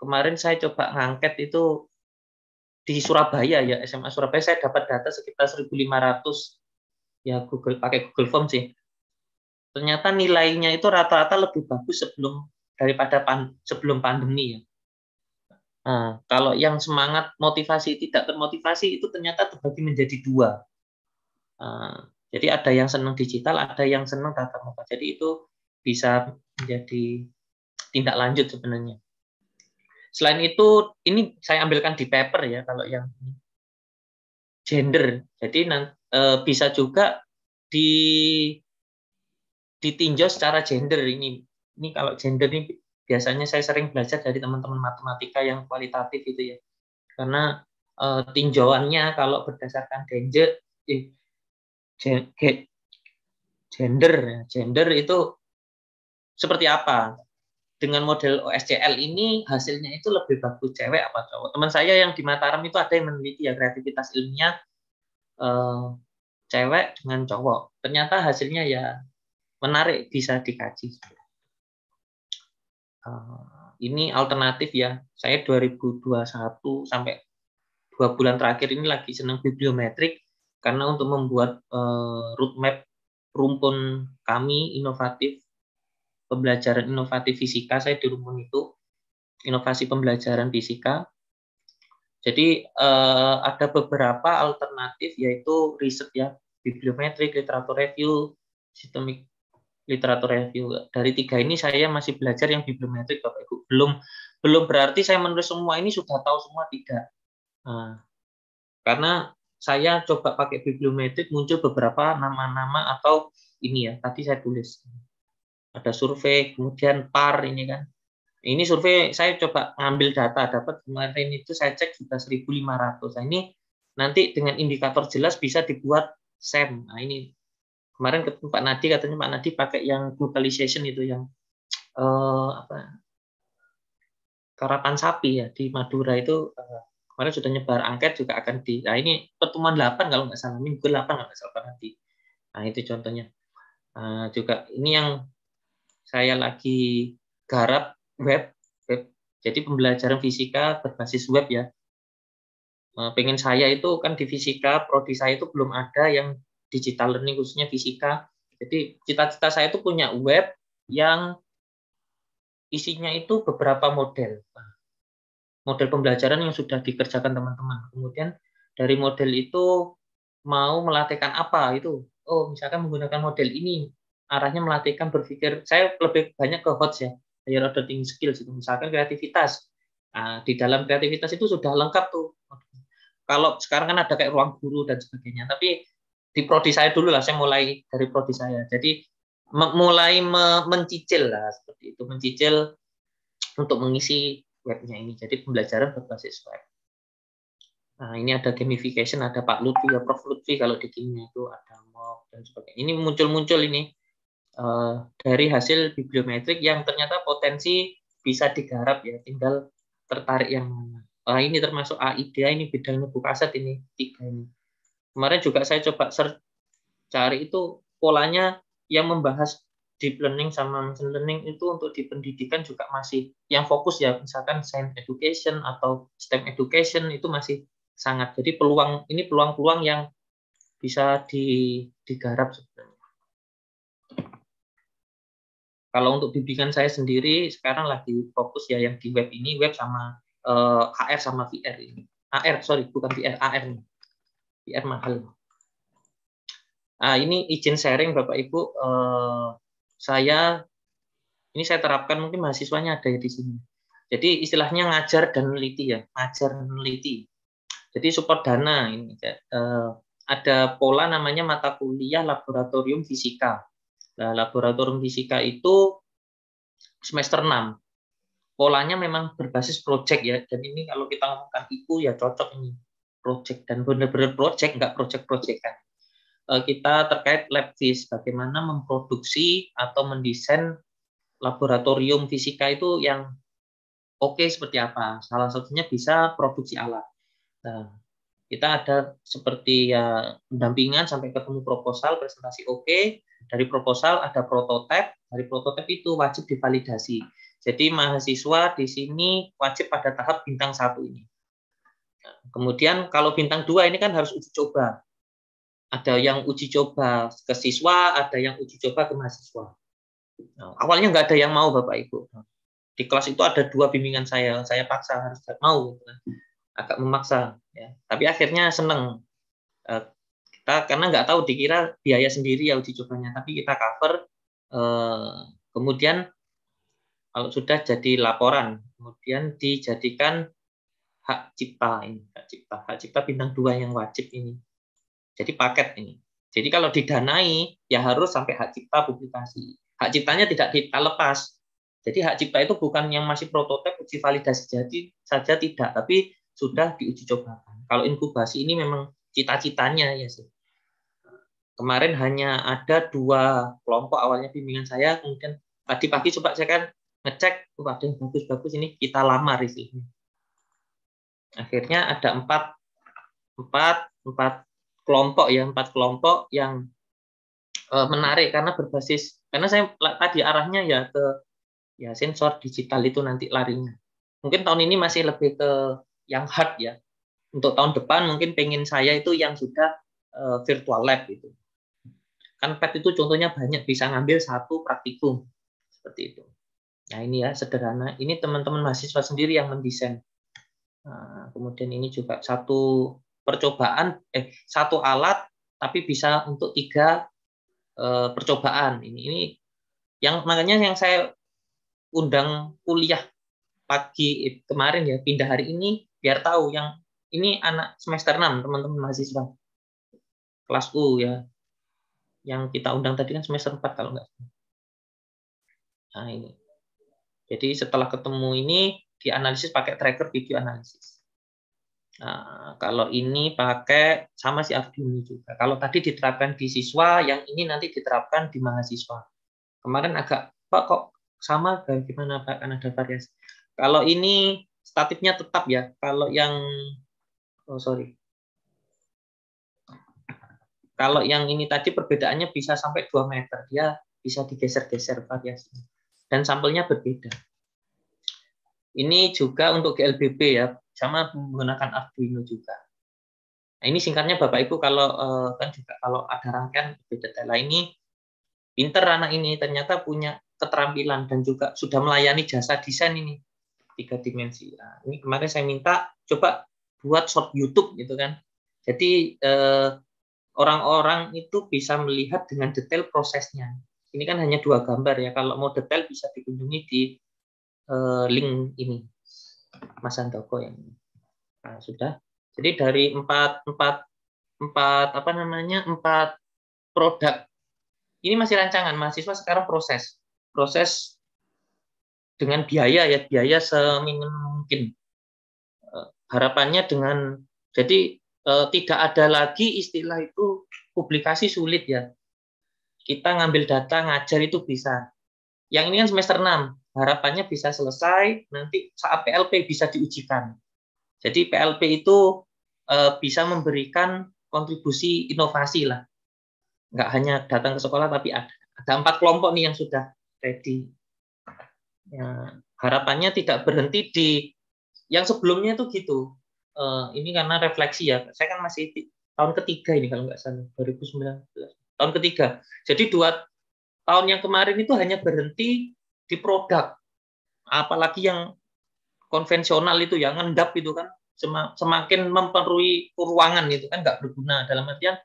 kemarin saya coba ngangket itu di Surabaya ya SMA Surabaya saya dapat data sekitar 1.500 ya Google pakai Google Form sih ternyata nilainya itu rata-rata lebih bagus sebelum daripada pan, sebelum pandemi ya. Nah, kalau yang semangat motivasi tidak termotivasi itu ternyata terbagi menjadi dua. Nah, jadi ada yang senang digital, ada yang senang tatap muka. Jadi itu bisa menjadi tindak lanjut sebenarnya. Selain itu, ini saya ambilkan di paper ya kalau yang gender. Jadi eh, bisa juga di ditinjau secara gender ini. Ini kalau gender ini biasanya saya sering belajar dari teman-teman matematika yang kualitatif itu ya. Karena e, tinjauannya kalau berdasarkan gender eh, gender ya, gender itu seperti apa? Dengan model OSCL ini hasilnya itu lebih bagus cewek apa cowok? Teman saya yang di Mataram itu ada yang meneliti ya kreativitas ilmiah e, cewek dengan cowok. Ternyata hasilnya ya menarik bisa dikaji. Eh, ini alternatif ya. Saya 2021 sampai dua bulan terakhir ini lagi senang bibliometrik karena untuk membuat eh, roadmap rumpun kami inovatif pembelajaran inovatif fisika saya di rumpun itu inovasi pembelajaran fisika. Jadi eh, ada beberapa alternatif yaitu riset ya, bibliometrik, literatur review, sistemik literatur review. Dari tiga ini saya masih belajar yang bibliometrik Bapak Ibu. Belum belum berarti saya menulis semua ini sudah tahu semua tiga. Nah, karena saya coba pakai bibliometrik muncul beberapa nama-nama atau ini ya tadi saya tulis ada survei kemudian par ini kan ini survei saya coba ngambil data dapat kemarin itu saya cek sudah 1500 nah, ini nanti dengan indikator jelas bisa dibuat SEM nah ini kemarin ketemu Pak Nadi katanya Pak Nadi pakai yang vocalization itu yang uh, apa karapan sapi ya di Madura itu uh, kemarin sudah nyebar angket juga akan di nah ini pertemuan 8 kalau nggak salah minggu 8 kalau nggak salah Pak Nadi nah itu contohnya uh, juga ini yang saya lagi garap web web jadi pembelajaran fisika berbasis web ya pengen saya itu kan di fisika prodi saya itu belum ada yang digital learning khususnya fisika. Jadi cita-cita saya itu punya web yang isinya itu beberapa model. Model pembelajaran yang sudah dikerjakan teman-teman. Kemudian dari model itu mau melatihkan apa itu? Oh, misalkan menggunakan model ini arahnya melatihkan berpikir. Saya lebih banyak ke HOTS ya, higher order thinking skills itu. Misalkan kreativitas. Nah, di dalam kreativitas itu sudah lengkap tuh kalau sekarang kan ada kayak ruang guru dan sebagainya tapi di prodi saya dulu lah saya mulai dari prodi saya jadi mulai me mencicil lah seperti itu mencicil untuk mengisi webnya ini jadi pembelajaran berbasis web nah ini ada gamification ada Pak Lutfi ya Prof Lutfi kalau di kimia itu ada mock dan sebagainya ini muncul-muncul ini uh, dari hasil bibliometrik yang ternyata potensi bisa digarap ya tinggal tertarik yang mana. uh, ini termasuk AIDA ini bidangnya buku ini tiga ini. Kemarin juga saya coba search, cari itu polanya yang membahas deep learning sama machine learning itu untuk di pendidikan juga masih yang fokus ya misalkan science education atau STEM education itu masih sangat. Jadi peluang ini peluang-peluang yang bisa di, digarap sebenarnya. Kalau untuk bimbingan saya sendiri sekarang lagi fokus ya yang di web ini web sama eh, AR sama VR ini. AR sorry bukan VR AR nih. PR mahal. Ah, ini izin sharing Bapak Ibu, eh, saya ini saya terapkan mungkin mahasiswanya ada di sini. Jadi istilahnya ngajar dan meneliti ya, ngajar dan meneliti. Jadi support dana ini eh, ada pola namanya mata kuliah laboratorium fisika. Nah, laboratorium fisika itu semester 6. Polanya memang berbasis project ya. Dan ini kalau kita ngomongkan IKU ya cocok ini project dan benar-benar project nggak project-projectan. Eh, kita terkait lab fis bagaimana memproduksi atau mendesain laboratorium fisika itu yang oke okay seperti apa. Salah satunya bisa produksi alat. Nah, kita ada seperti ya pendampingan sampai ketemu proposal, presentasi oke. Okay. Dari proposal ada prototipe, dari prototipe itu wajib divalidasi. Jadi mahasiswa di sini wajib pada tahap bintang satu ini. Kemudian kalau bintang dua ini kan harus uji coba. Ada yang uji coba ke siswa, ada yang uji coba ke mahasiswa. Nah, awalnya nggak ada yang mau Bapak Ibu. Di kelas itu ada dua bimbingan saya, saya paksa harus mau, gitu. agak memaksa. Ya. Tapi akhirnya seneng eh, kita karena nggak tahu dikira biaya sendiri ya uji cobanya, tapi kita cover. Eh, kemudian kalau sudah jadi laporan, kemudian dijadikan hak cipta ini, hak cipta, hak cipta bintang dua yang wajib ini. Jadi paket ini. Jadi kalau didanai ya harus sampai hak cipta publikasi. Hak ciptanya tidak kita lepas. Jadi hak cipta itu bukan yang masih prototipe uji validasi jadi saja tidak, tapi sudah diuji cobakan. Kalau inkubasi ini memang cita-citanya ya sih. Kemarin hanya ada dua kelompok awalnya bimbingan saya, kemudian tadi pagi coba saya kan ngecek, oh, ada yang bagus-bagus ini kita lamar istilahnya Akhirnya ada empat, empat, empat kelompok ya, empat kelompok yang uh, menarik karena berbasis karena saya tadi arahnya ya ke ya sensor digital itu nanti larinya. Mungkin tahun ini masih lebih ke yang hard ya. Untuk tahun depan mungkin pengen saya itu yang sudah uh, virtual lab gitu. Kan PET itu contohnya banyak bisa ngambil satu praktikum seperti itu. Nah ini ya sederhana. Ini teman-teman mahasiswa sendiri yang mendesain Nah, kemudian ini juga satu percobaan, eh satu alat tapi bisa untuk tiga eh, percobaan. Ini ini yang makanya yang saya undang kuliah pagi kemarin ya pindah hari ini biar tahu yang ini anak semester 6 teman-teman mahasiswa kelas U ya yang kita undang tadi kan semester 4 kalau enggak nah ini jadi setelah ketemu ini dianalisis pakai tracker video analisis. Nah, kalau ini pakai sama si Arduino juga. Kalau tadi diterapkan di siswa, yang ini nanti diterapkan di mahasiswa. Kemarin agak Pak kok sama Gimana Pak Karena ada variasi. Kalau ini statifnya tetap ya. Kalau yang oh sorry. Kalau yang ini tadi perbedaannya bisa sampai 2 meter. Dia bisa digeser-geser variasinya. Dan sampelnya berbeda. Ini juga untuk GLBP ya, sama menggunakan Arduino juga. Nah, ini singkatnya Bapak Ibu kalau eh, kan juga kalau ada rangkaian beda tela nah, ini pinter anak ini ternyata punya keterampilan dan juga sudah melayani jasa desain ini tiga dimensi. Nah, ini kemarin saya minta coba buat short YouTube gitu kan. Jadi eh, orang-orang eh, itu bisa melihat dengan detail prosesnya. Ini kan hanya dua gambar ya. Kalau mau detail bisa dikunjungi di uh, link ini Mas Andoko yang nah, sudah. Jadi dari empat empat empat apa namanya empat produk ini masih rancangan mahasiswa sekarang proses proses dengan biaya ya biaya seminim mungkin eh, harapannya dengan jadi uh, tidak ada lagi istilah itu publikasi sulit ya kita ngambil data ngajar itu bisa yang ini kan semester 6 harapannya bisa selesai nanti saat PLP bisa diujikan. Jadi PLP itu eh, bisa memberikan kontribusi inovasi lah. Nggak hanya datang ke sekolah tapi ada ada empat kelompok nih yang sudah ready. Ya, harapannya tidak berhenti di yang sebelumnya itu gitu. Eh, ini karena refleksi ya. Saya kan masih di, tahun ketiga ini kalau nggak salah 2019 tahun ketiga. Jadi dua tahun yang kemarin itu hanya berhenti di produk. Apalagi yang konvensional itu yang ngendap itu kan semakin memperui ruangan itu kan nggak berguna dalam artian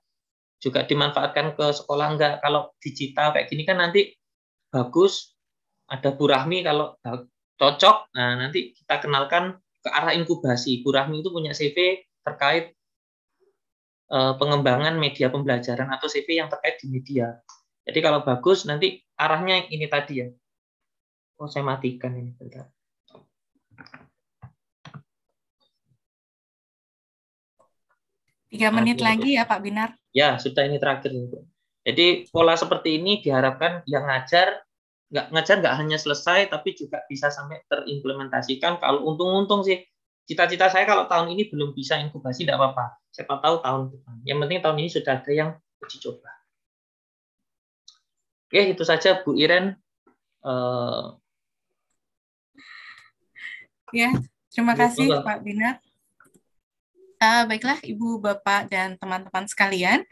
juga dimanfaatkan ke sekolah nggak kalau digital kayak gini kan nanti bagus ada Bu Rahmi kalau cocok nah nanti kita kenalkan ke arah inkubasi Bu itu punya CV terkait eh, pengembangan media pembelajaran atau CV yang terkait di media jadi kalau bagus nanti arahnya ini tadi ya Oh, saya matikan ini bentar. Tiga menit lagi ya Pak Binar. Ya, sudah ini terakhir. Jadi pola seperti ini diharapkan yang ngajar nggak ngajar nggak hanya selesai tapi juga bisa sampai terimplementasikan. Kalau untung-untung sih cita-cita saya kalau tahun ini belum bisa inkubasi tidak apa-apa. Siapa tahu tahun depan. Yang penting tahun ini sudah ada yang uji coba. Oke, itu saja Bu Iren. Eh, Ya, terima iya, kasih Pak Binar. Uh, eh, baiklah, Ibu, Bapak, dan teman-teman sekalian,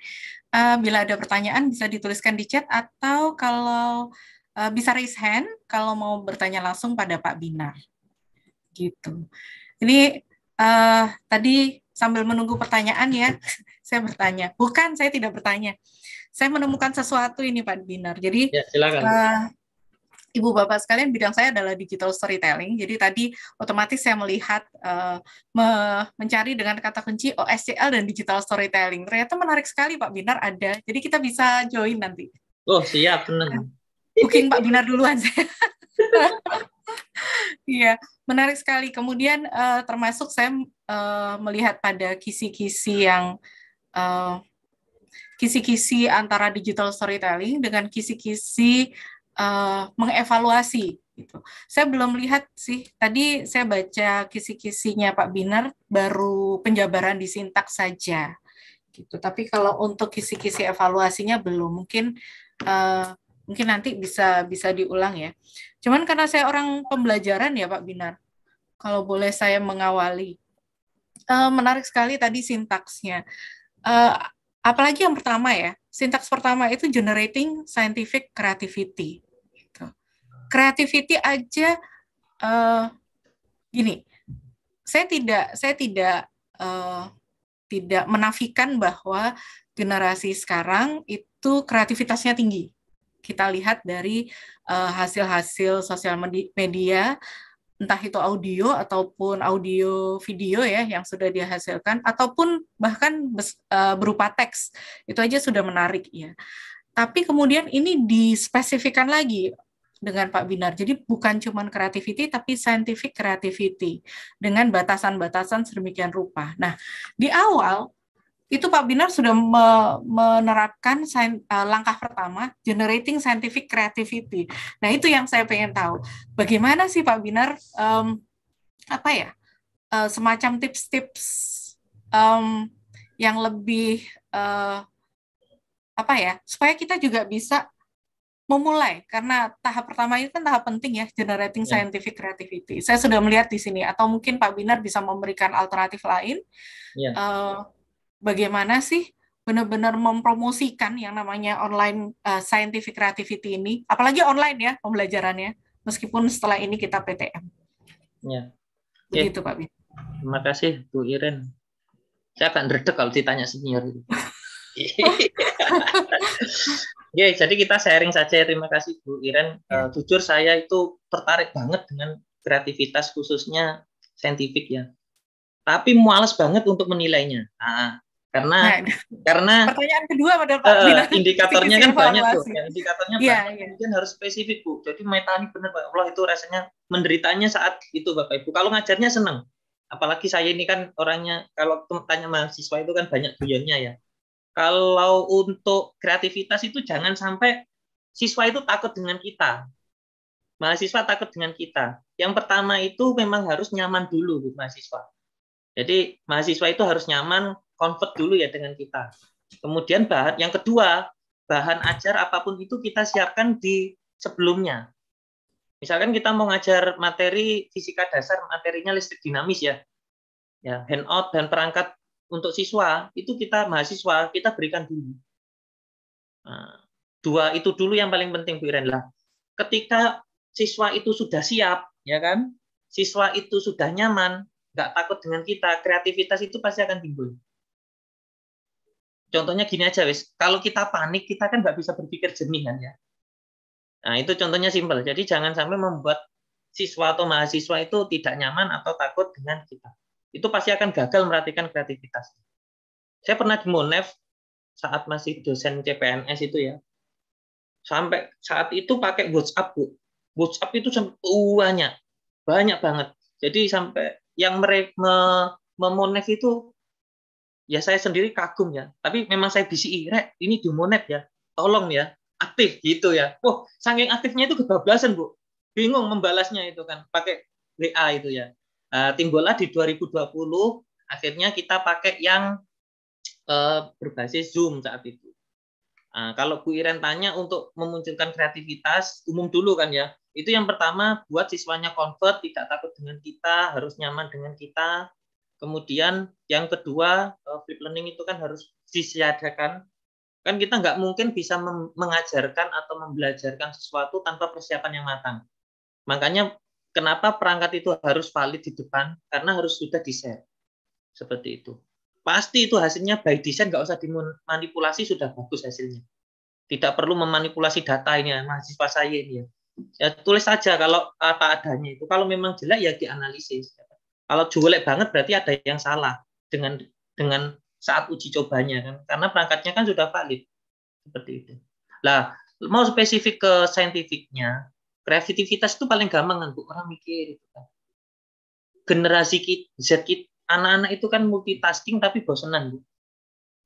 uh, bila ada pertanyaan bisa dituliskan di chat atau kalau uh, bisa raise hand kalau mau bertanya langsung pada Pak Bina. Gitu. Ini uh, tadi sambil menunggu pertanyaan ya, saya bertanya. Bukan, saya tidak bertanya. Saya menemukan sesuatu ini Pak Binar. Jadi ya, silakan. Uh, Ibu Bapak sekalian, bidang saya adalah digital storytelling. Jadi tadi otomatis saya melihat uh, mencari dengan kata kunci OSCL dan digital storytelling. Ternyata menarik sekali Pak Binar ada. Jadi kita bisa join nanti. Oh, siap, tenang. Booking Pak Binar duluan saya. Iya, menarik sekali. Kemudian uh, termasuk saya uh, melihat pada kisi-kisi yang kisi kisi-kisi antara digital storytelling dengan kisi-kisi uh, mengevaluasi gitu. Saya belum lihat sih. Tadi saya baca kisi-kisinya Pak Binar baru penjabaran di sintak saja gitu. Tapi kalau untuk kisi-kisi evaluasinya belum. Mungkin uh, mungkin nanti bisa bisa diulang ya. Cuman karena saya orang pembelajaran ya Pak Binar. Kalau boleh saya mengawali. Uh, menarik sekali tadi sintaksnya. Uh, apalagi yang pertama ya. Sintaks pertama itu generating scientific creativity creativity aja uh, gini saya tidak saya tidak uh, tidak menafikan bahwa generasi sekarang itu kreativitasnya tinggi kita lihat dari hasil eh, hasil-hasil sosial media entah itu audio ataupun audio video ya yang sudah dihasilkan ataupun bahkan berupa teks itu aja sudah menarik ya tapi kemudian ini dispesifikan lagi dengan Pak Binar. Jadi bukan cuma kreativiti, tapi scientific creativity dengan batasan-batasan sedemikian rupa. Nah, di awal itu Pak Binar sudah me menerapkan eh, langkah pertama generating scientific creativity. Nah, itu yang saya pengen tahu. Bagaimana sih Pak Binar um, apa ya? Uh, semacam tips-tips um, yang lebih uh, apa ya? Supaya kita juga bisa memulai karena tahap pertama ini kan tahap penting ya generating yeah. scientific creativity. Saya sudah melihat di sini atau mungkin Pak Binar bisa memberikan alternatif lain. Yeah. Ya. Uh, bagaimana sih benar-benar mempromosikan yang namanya online uh, scientific creativity ini, apalagi online ya pembelajarannya, meskipun setelah ini kita PTM. Ya. Yeah. Begitu Pak Binar. Terima kasih Bu Iren. Saya akan redek kalau ditanya senior okay, jadi kita sharing saja. Terima kasih Bu Iren. Uh, jujur saya itu tertarik banget dengan kreativitas khususnya saintifik ya. Tapi males banget untuk menilainya. Nah, karena nah, karena pertanyaan kedua pada Pak uh, indikatornya kan banyak tuh ya, indikatornya yeah, banyak yeah. kemudian harus spesifik bu jadi metani benar Pak Allah itu rasanya menderitanya saat itu Bapak Ibu kalau ngajarnya senang apalagi saya ini kan orangnya kalau tanya mahasiswa itu kan banyak guyonnya ya kalau untuk kreativitas itu jangan sampai siswa itu takut dengan kita. Mahasiswa takut dengan kita. Yang pertama itu memang harus nyaman dulu, Bu mahasiswa. Jadi mahasiswa itu harus nyaman, convert dulu ya dengan kita. Kemudian bahan yang kedua, bahan ajar apapun itu kita siapkan di sebelumnya. Misalkan kita mau ngajar materi fisika dasar, materinya listrik dinamis ya. Ya, handout dan perangkat untuk siswa itu kita mahasiswa kita berikan dulu. Nah, dua itu dulu yang paling penting Bu Iren lah. Ketika siswa itu sudah siap, ya kan? Siswa itu sudah nyaman, nggak takut dengan kita, kreativitas itu pasti akan timbul. Contohnya gini aja wis, kalau kita panik kita kan nggak bisa berpikir jernih kan ya. Nah, itu contohnya simpel. Jadi jangan sampai membuat siswa atau mahasiswa itu tidak nyaman atau takut dengan kita itu pasti akan gagal merhatikan kreativitas. Saya pernah di Monef saat masih dosen CPNS itu ya. Sampai saat itu pakai WhatsApp, Bu. WhatsApp itu sampai uh, banyak. Banyak banget. Jadi sampai yang mereka memonef itu ya saya sendiri kagum ya. Tapi memang saya bisi Rek, ini di Monef ya. Tolong ya, aktif gitu ya. Wah, saking aktifnya itu kebablasan, Bu. Bingung membalasnya itu kan pakai WA itu ya. Eh, timbullah di 2020 akhirnya kita pakai yang eh, berbasis Zoom saat itu. Nah, kalau Bu Iren tanya untuk memunculkan kreativitas umum dulu kan ya. Itu yang pertama buat siswanya convert tidak takut dengan kita, harus nyaman dengan kita. Kemudian yang kedua eh, flip learning itu kan harus disiadakan kan kita nggak mungkin bisa mengajarkan atau membelajarkan sesuatu tanpa persiapan yang matang. Makanya Kenapa perangkat itu harus valid di depan? Karena harus sudah di-share. Seperti itu. Pasti itu hasilnya by design, nggak usah dimanipulasi, sudah bagus hasilnya. Tidak perlu memanipulasi data ini, ah, mahasiswa saya ini ya. Ya tulis saja kalau apa adanya itu. Kalau memang jelek ya dianalisis. Kalau jelek banget berarti ada yang salah dengan dengan saat uji cobanya kan karena perangkatnya kan sudah valid seperti itu. Lah mau spesifik ke saintifiknya kreativitas itu paling gampang kan bu orang mikir itu kan generasi kita, Z anak-anak itu kan multitasking tapi bosenan bu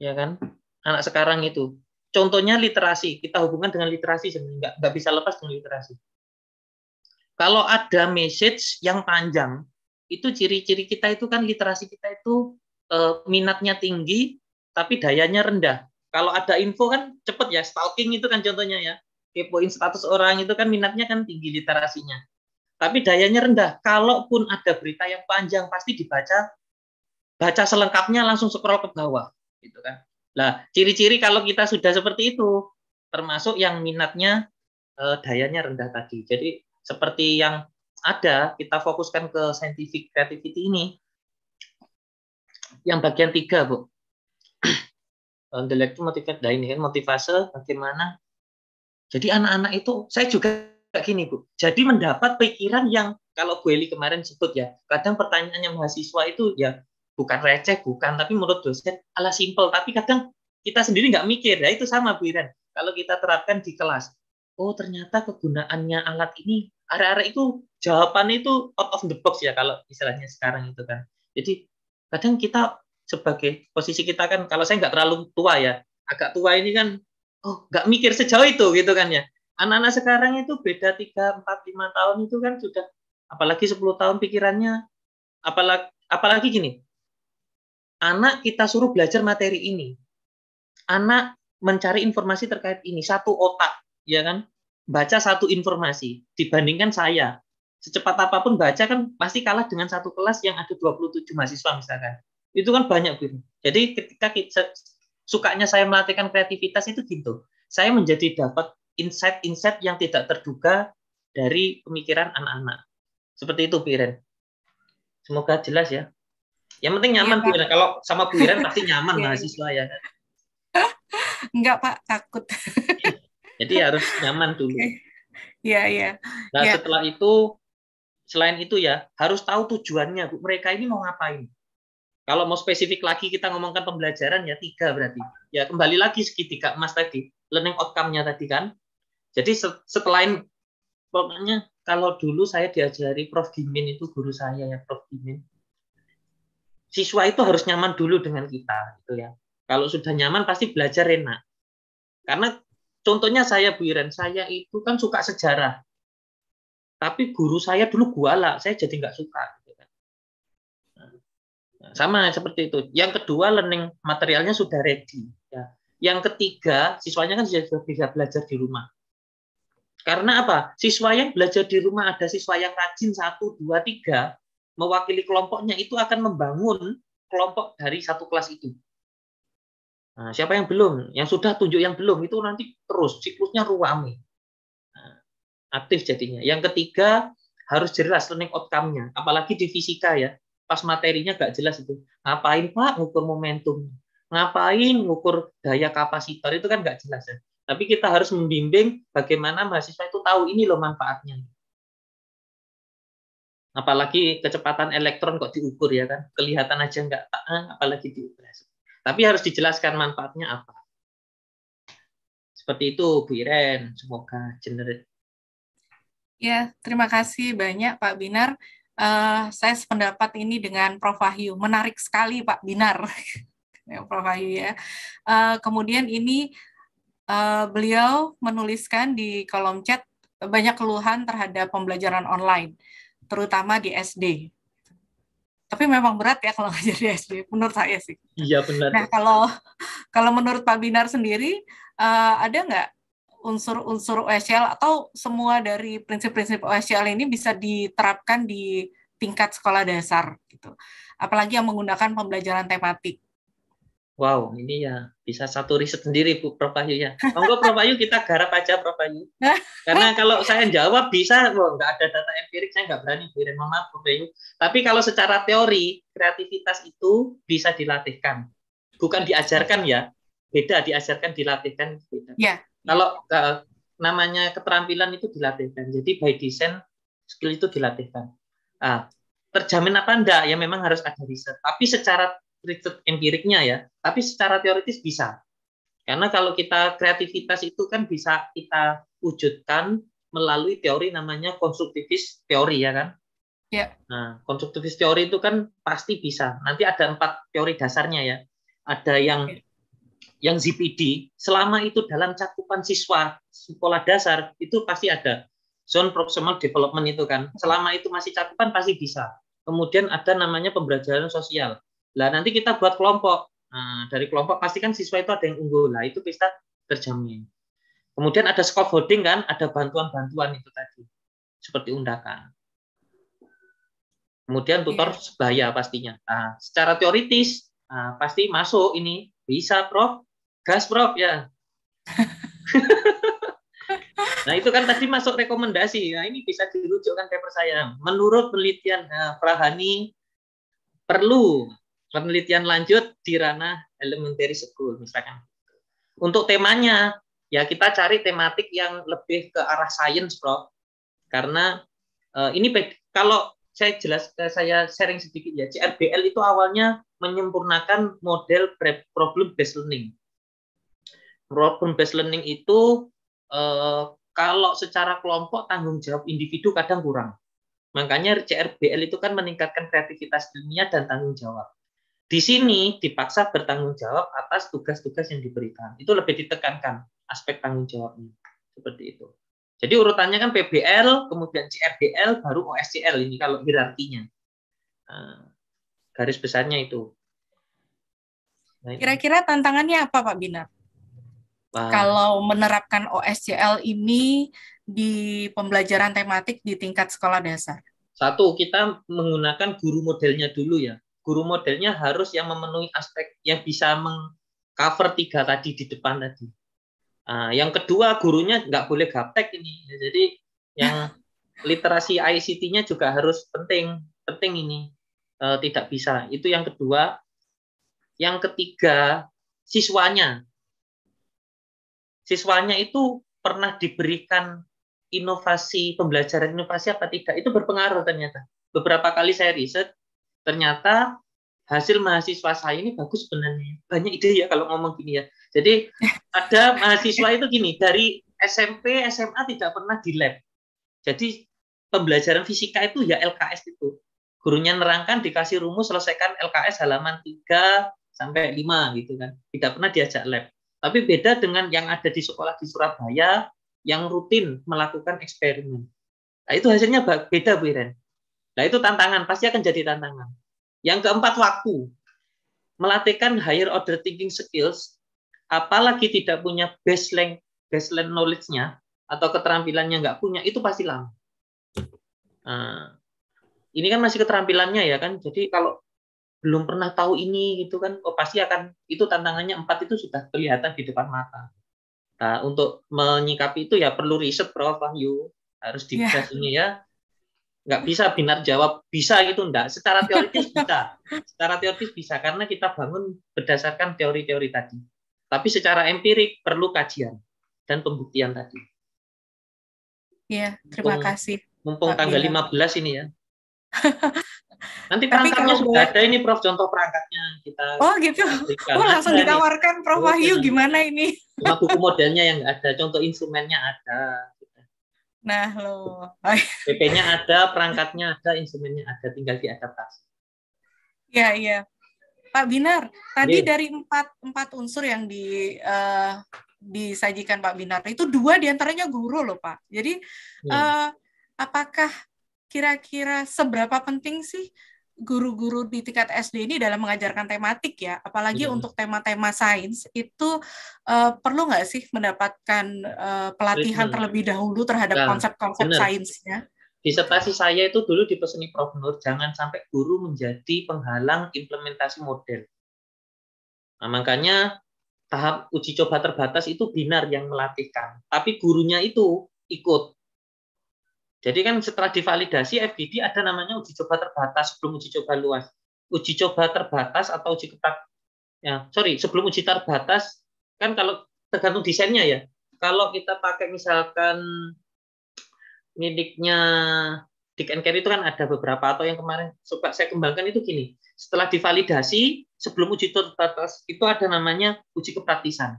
ya kan anak sekarang itu contohnya literasi kita hubungan dengan literasi sebenarnya nggak nggak bisa lepas dengan literasi kalau ada message yang panjang itu ciri-ciri kita itu kan literasi kita itu eh, minatnya tinggi tapi dayanya rendah kalau ada info kan cepet ya stalking itu kan contohnya ya kepoin status orang itu kan minatnya kan tinggi literasinya. Tapi dayanya rendah. Kalaupun ada berita yang panjang pasti dibaca baca selengkapnya langsung scroll ke bawah gitu kan. Lah, ciri-ciri kalau kita sudah seperti itu termasuk yang minatnya eh, dayanya rendah tadi. Jadi seperti yang ada kita fokuskan ke scientific creativity ini yang bagian tiga bu intellectual motivate nah ini kan bagaimana jadi anak-anak itu, saya juga kayak gini Bu, jadi mendapat pikiran yang kalau Bu Eli kemarin sebut ya, kadang pertanyaannya mahasiswa itu ya bukan receh, bukan, tapi menurut dosen ala simple, tapi kadang kita sendiri nggak mikir, ya itu sama Bu Iren. Kalau kita terapkan di kelas, oh ternyata kegunaannya alat ini, arah-arah itu jawabannya itu out of the box ya kalau istilahnya sekarang itu kan. Jadi kadang kita sebagai posisi kita kan, kalau saya nggak terlalu tua ya, agak tua ini kan oh nggak mikir sejauh itu gitu kan ya anak-anak sekarang itu beda 3, empat, lima tahun itu kan sudah apalagi 10 tahun pikirannya apalagi apalagi gini anak kita suruh belajar materi ini anak mencari informasi terkait ini satu otak ya kan baca satu informasi dibandingkan saya secepat apapun baca kan pasti kalah dengan satu kelas yang ada 27 mahasiswa misalkan itu kan banyak gitu jadi ketika kita sukanya saya melatihkan kreativitas itu gitu. Saya menjadi dapat insight-insight yang tidak terduga dari pemikiran anak-anak. Seperti itu, Piren. Semoga jelas ya. Yang penting iya, nyaman, ya, Piren. Kalau sama Piren pasti nyaman iya, iya. mahasiswa ya. Enggak, Pak. Takut. Jadi harus nyaman dulu. Iya, iya. Nah, ya. setelah itu, selain itu ya, harus tahu tujuannya. Mereka ini mau ngapain. Kalau mau spesifik lagi kita ngomongkan pembelajaran ya tiga berarti. Ya kembali lagi segitiga emas tadi, learning outcome-nya tadi kan. Jadi setelah pokoknya kalau dulu saya diajari Prof Gimin itu guru saya ya Prof Gimin. Siswa itu harus nyaman dulu dengan kita gitu ya. Kalau sudah nyaman pasti belajar enak. Karena contohnya saya Bu Iren, saya itu kan suka sejarah. Tapi guru saya dulu gua lah saya jadi nggak suka sama seperti itu. Yang kedua learning materialnya sudah ready. Ya. Yang ketiga siswanya kan sudah bisa belajar di rumah. Karena apa? Siswa yang belajar di rumah ada siswa yang rajin satu, dua, tiga mewakili kelompoknya itu akan membangun kelompok dari satu kelas itu. Nah, siapa yang belum, yang sudah tunjuk yang belum itu nanti terus siklusnya ruami, nah, aktif jadinya. Yang ketiga harus jelas learning outcome-nya, apalagi di fisika ya pas materinya nggak jelas itu ngapain pak ngukur momentum ngapain ngukur daya kapasitor itu kan nggak jelas ya tapi kita harus membimbing bagaimana mahasiswa itu tahu ini loh manfaatnya apalagi kecepatan elektron kok diukur ya kan kelihatan aja nggak ah, apalagi diukur tapi harus dijelaskan manfaatnya apa seperti itu Bu Iren semoga generate Ya, terima kasih banyak Pak Binar. Uh, saya sependapat ini dengan Prof. Wahyu. Menarik sekali Pak Binar. Ya, Prof. Wahyu ya. Uh, kemudian ini uh, beliau menuliskan di kolom chat banyak keluhan terhadap pembelajaran online, terutama di SD. Tapi memang berat ya kalau ngajar di SD, menurut saya sih. Iya benar. Nah kalau kalau menurut Pak Binar sendiri, uh, ada nggak unsur-unsur OSCL atau semua dari prinsip-prinsip OSCL ini bisa diterapkan di tingkat sekolah dasar gitu. Apalagi yang menggunakan pembelajaran tematik. Wow, ini ya bisa satu riset sendiri Bu Prof Ayu ya. Monggo Prof Ayu kita garap aja Prof Ayu. Karena kalau saya jawab bisa, loh, nggak ada data empirik saya nggak berani kirim maaf Prof Ayu. Tapi kalau secara teori kreativitas itu bisa dilatihkan, bukan diajarkan ya. Beda diajarkan dilatihkan beda. Ya, kalau uh, namanya keterampilan itu dilatihkan. Jadi by design skill itu dilatihkan. Uh, terjamin apa enggak ya memang harus ada riset. Tapi secara riset empiriknya ya, tapi secara teoritis bisa. Karena kalau kita kreativitas itu kan bisa kita wujudkan melalui teori namanya konstruktivis teori ya kan. Ya. Nah, konstruktivis teori itu kan pasti bisa. Nanti ada empat teori dasarnya ya. Ada yang ya yang ZPD selama itu dalam cakupan siswa sekolah dasar itu pasti ada zone proximal development itu kan selama itu masih cakupan pasti bisa kemudian ada namanya pembelajaran sosial lah nanti kita buat kelompok nah, dari kelompok pasti kan siswa itu ada yang unggul lah itu bisa terjamin kemudian ada scaffolding kan ada bantuan-bantuan itu tadi seperti undakan kemudian tutor iya. sebaya pastinya nah, secara teoritis nah, pasti masuk ini bisa prof Gas Prof ya. nah itu kan tadi masuk rekomendasi. Nah ini bisa dirujukkan paper saya. Menurut penelitian uh, Prahani perlu penelitian lanjut di ranah elementary school misalkan. Untuk temanya ya kita cari tematik yang lebih ke arah science, Prof. Karena uh, ini kalau saya jelas eh, saya sharing sedikit ya. CRBL itu awalnya menyempurnakan model problem based learning problem-based learning itu eh, kalau secara kelompok tanggung jawab individu kadang kurang. Makanya CRBL itu kan meningkatkan kreativitas dunia dan tanggung jawab. Di sini dipaksa bertanggung jawab atas tugas-tugas yang diberikan. Itu lebih ditekankan aspek tanggung jawabnya. Seperti itu. Jadi urutannya kan PBL, kemudian CRBL, baru OSCL ini kalau hierarkinya. Nah, garis besarnya itu. Nah, Kira-kira tantangannya apa Pak Binar? Kalau menerapkan OSCL ini di pembelajaran tematik di tingkat sekolah dasar? Satu, kita menggunakan guru modelnya dulu ya. Guru modelnya harus yang memenuhi aspek yang bisa mengcover tiga tadi di depan tadi. Uh, yang kedua, gurunya nggak boleh gaptek ini. Jadi yang literasi ICT-nya juga harus penting. Penting ini. Uh, tidak bisa. Itu yang kedua. Yang ketiga, siswanya siswanya itu pernah diberikan inovasi pembelajaran inovasi apa tidak itu berpengaruh ternyata beberapa kali saya riset ternyata hasil mahasiswa saya ini bagus sebenarnya banyak ide ya kalau ngomong gini ya jadi ada mahasiswa itu gini dari SMP SMA tidak pernah di lab jadi pembelajaran fisika itu ya LKS itu gurunya nerangkan dikasih rumus selesaikan LKS halaman 3 sampai 5 gitu kan tidak pernah diajak lab tapi beda dengan yang ada di sekolah di Surabaya yang rutin melakukan eksperimen. Nah, itu hasilnya beda, Bu Iren. Nah, itu tantangan, pasti akan jadi tantangan. Yang keempat, waktu. Melatihkan higher order thinking skills, apalagi tidak punya baseline, baseline knowledge-nya, atau keterampilannya nggak punya, itu pasti lama. Nah, ini kan masih keterampilannya ya kan, jadi kalau belum pernah tahu ini gitu kan oh, pasti akan itu tantangannya empat itu sudah kelihatan di depan mata nah untuk menyikapi itu ya perlu riset Prof Wahyu harus iya. dibaca yeah. ini ya nggak bisa binar jawab bisa gitu enggak secara teoritis bisa secara teoritis bisa karena kita bangun berdasarkan teori-teori tadi tapi secara empirik perlu kajian dan pembuktian tadi ya terima mumpung, kasih mumpung Pak tanggal Bina. 15 ini ya Nanti perangkatnya sudah gue... ada ini Prof contoh perangkatnya kita. Oh gitu. Oh langsung nah, ditawarkan nih. Prof Wahyu oh, gimana ini? Cuma buku modelnya yang ada, contoh instrumennya ada. Nah lo. PP-nya ada, perangkatnya ada, instrumennya ada, tinggal diadaptasi. Iya iya. Pak Binar, tadi yeah. dari empat empat unsur yang di uh, disajikan Pak Binar itu dua diantaranya guru loh Pak. Jadi yeah. Iya. uh, apakah kira-kira seberapa penting sih guru-guru di tingkat SD ini dalam mengajarkan tematik ya, apalagi Betul. untuk tema-tema sains itu uh, perlu nggak sih mendapatkan uh, pelatihan Benar. terlebih dahulu terhadap nah, konsep-konsep sainsnya? Disertasi saya itu dulu dipeseni Prof Nur, jangan sampai guru menjadi penghalang implementasi model. Nah, makanya tahap uji coba terbatas itu binar yang melatihkan, tapi gurunya itu ikut jadi kan setelah divalidasi FGD ada namanya uji coba terbatas sebelum uji coba luas. Uji coba terbatas atau uji ketat ya sorry sebelum uji terbatas kan kalau tergantung desainnya ya. Kalau kita pakai misalkan miliknya Dick and Carry itu kan ada beberapa atau yang kemarin coba saya kembangkan itu gini. Setelah divalidasi, sebelum uji terbatas itu ada namanya uji kepraktisan.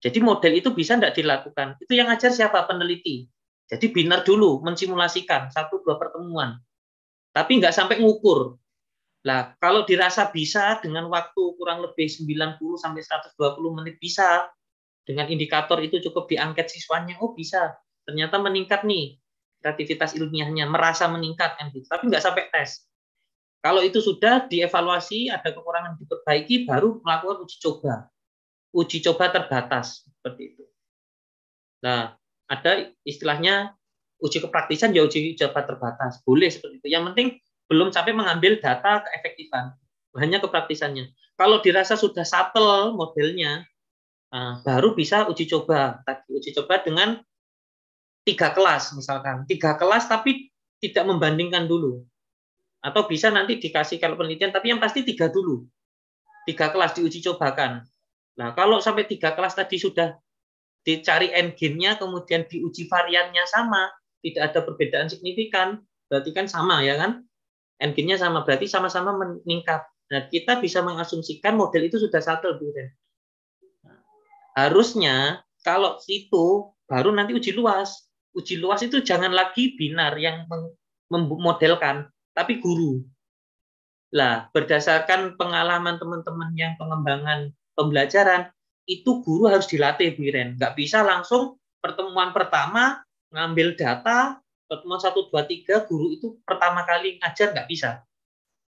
Jadi model itu bisa tidak dilakukan. Itu yang ajar siapa? Peneliti. Jadi binar dulu, mensimulasikan satu dua pertemuan. Tapi nggak sampai ngukur. Nah, kalau dirasa bisa dengan waktu kurang lebih 90 sampai 120 menit bisa dengan indikator itu cukup diangket siswanya, oh bisa. Ternyata meningkat nih kreativitas ilmiahnya, merasa meningkat MD, kan gitu. tapi nggak sampai tes. Kalau itu sudah dievaluasi, ada kekurangan diperbaiki, baru melakukan uji coba. Uji coba terbatas seperti itu. Nah, ada istilahnya uji kepraktisan ya uji coba terbatas. Boleh seperti itu. Yang penting belum sampai mengambil data keefektifan, hanya kepraktisannya. Kalau dirasa sudah satel modelnya, eh, baru bisa uji coba. Tadi uji coba dengan tiga kelas misalkan, tiga kelas tapi tidak membandingkan dulu. Atau bisa nanti dikasih kalau penelitian, tapi yang pasti tiga dulu. Tiga kelas diuji cobakan. Nah, kalau sampai tiga kelas tadi sudah dicari endgame-nya kemudian diuji variannya sama, tidak ada perbedaan signifikan, berarti kan sama ya kan? Endgame-nya sama, berarti sama-sama meningkat. Nah, kita bisa mengasumsikan model itu sudah settle, Bu. harusnya kalau situ baru nanti uji luas. Uji luas itu jangan lagi binar yang memodelkan, tapi guru. Lah, berdasarkan pengalaman teman-teman yang pengembangan pembelajaran, itu guru harus dilatih Bu Iren. Nggak bisa langsung pertemuan pertama ngambil data, pertemuan satu dua tiga guru itu pertama kali ngajar nggak bisa.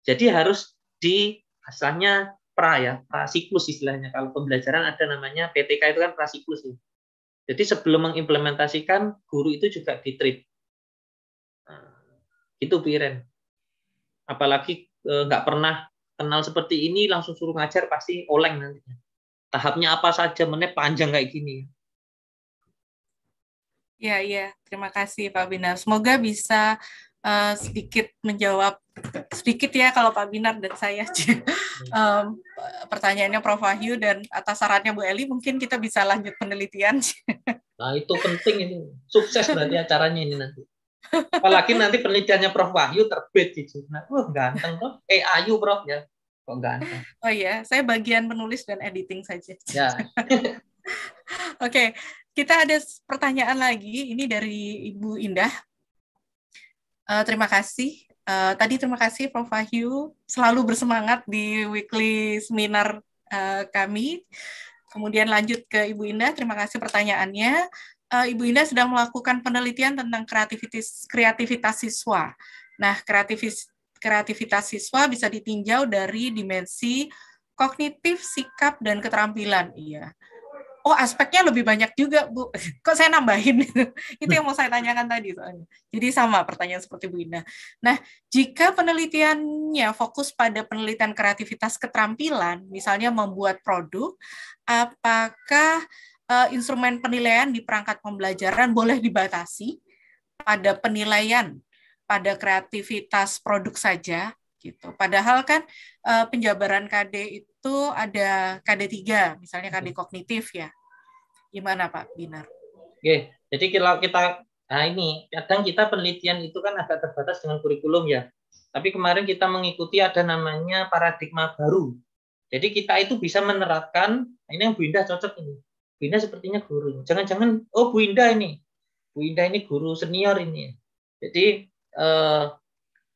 Jadi harus di asalnya pra ya, pra siklus istilahnya. Kalau pembelajaran ada namanya PTK itu kan pra siklus. Ya. Jadi sebelum mengimplementasikan, guru itu juga di treat. Nah, itu Bu Iren. Apalagi eh, nggak pernah kenal seperti ini, langsung suruh ngajar, pasti oleng nantinya tahapnya apa saja menit panjang kayak gini ya ya terima kasih Pak Binar semoga bisa uh, sedikit menjawab sedikit ya kalau Pak Binar dan saya um, pertanyaannya Prof Wahyu dan atas sarannya Bu Eli mungkin kita bisa lanjut penelitian nah itu penting ini sukses berarti acaranya ini nanti apalagi nanti penelitiannya Prof Wahyu terbit di jurnal wah ganteng kok eh Ayu Prof ya kok ganteng. Oh iya, saya bagian penulis dan editing saja. Ya. Oke, okay. kita ada pertanyaan lagi. Ini dari Ibu Indah. Uh, terima kasih. Uh, tadi terima kasih Prof. Wahyu selalu bersemangat di weekly seminar uh, kami. Kemudian lanjut ke Ibu Indah. Terima kasih pertanyaannya. Uh, Ibu Indah sedang melakukan penelitian tentang kreativitas kreativitas siswa. Nah, kreativitas kreativitas siswa bisa ditinjau dari dimensi kognitif, sikap, dan keterampilan. Iya. Oh, aspeknya lebih banyak juga, Bu. Kok saya nambahin? Itu yang mau saya tanyakan tadi soalnya. Jadi sama pertanyaan seperti Bu Ina. Nah, jika penelitiannya fokus pada penelitian kreativitas keterampilan, misalnya membuat produk, apakah uh, instrumen penilaian di perangkat pembelajaran boleh dibatasi pada penilaian pada kreativitas produk saja gitu. Padahal kan uh, penjabaran KD itu ada KD 3, misalnya KD hmm. kognitif ya. Gimana Pak Binar? Oke, jadi kalau kita nah ini kadang kita penelitian itu kan agak terbatas dengan kurikulum ya. Tapi kemarin kita mengikuti ada namanya paradigma baru. Jadi kita itu bisa menerapkan nah ini yang Bu Indah cocok ini. Bu Indah sepertinya guru. Jangan-jangan oh Bu Indah ini. Bu Indah ini guru senior ini. Jadi eh,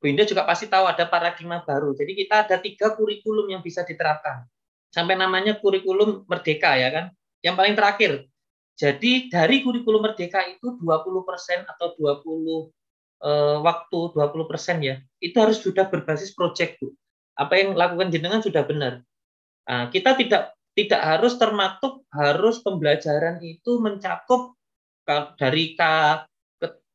Bu Indah juga pasti tahu ada paradigma baru. Jadi kita ada tiga kurikulum yang bisa diterapkan. Sampai namanya kurikulum merdeka ya kan. Yang paling terakhir. Jadi dari kurikulum merdeka itu 20% atau 20 eh, waktu 20% ya. Itu harus sudah berbasis proyek, Bu. Apa yang lakukan jenengan sudah benar. Nah, kita tidak tidak harus termatuk harus pembelajaran itu mencakup eh, dari K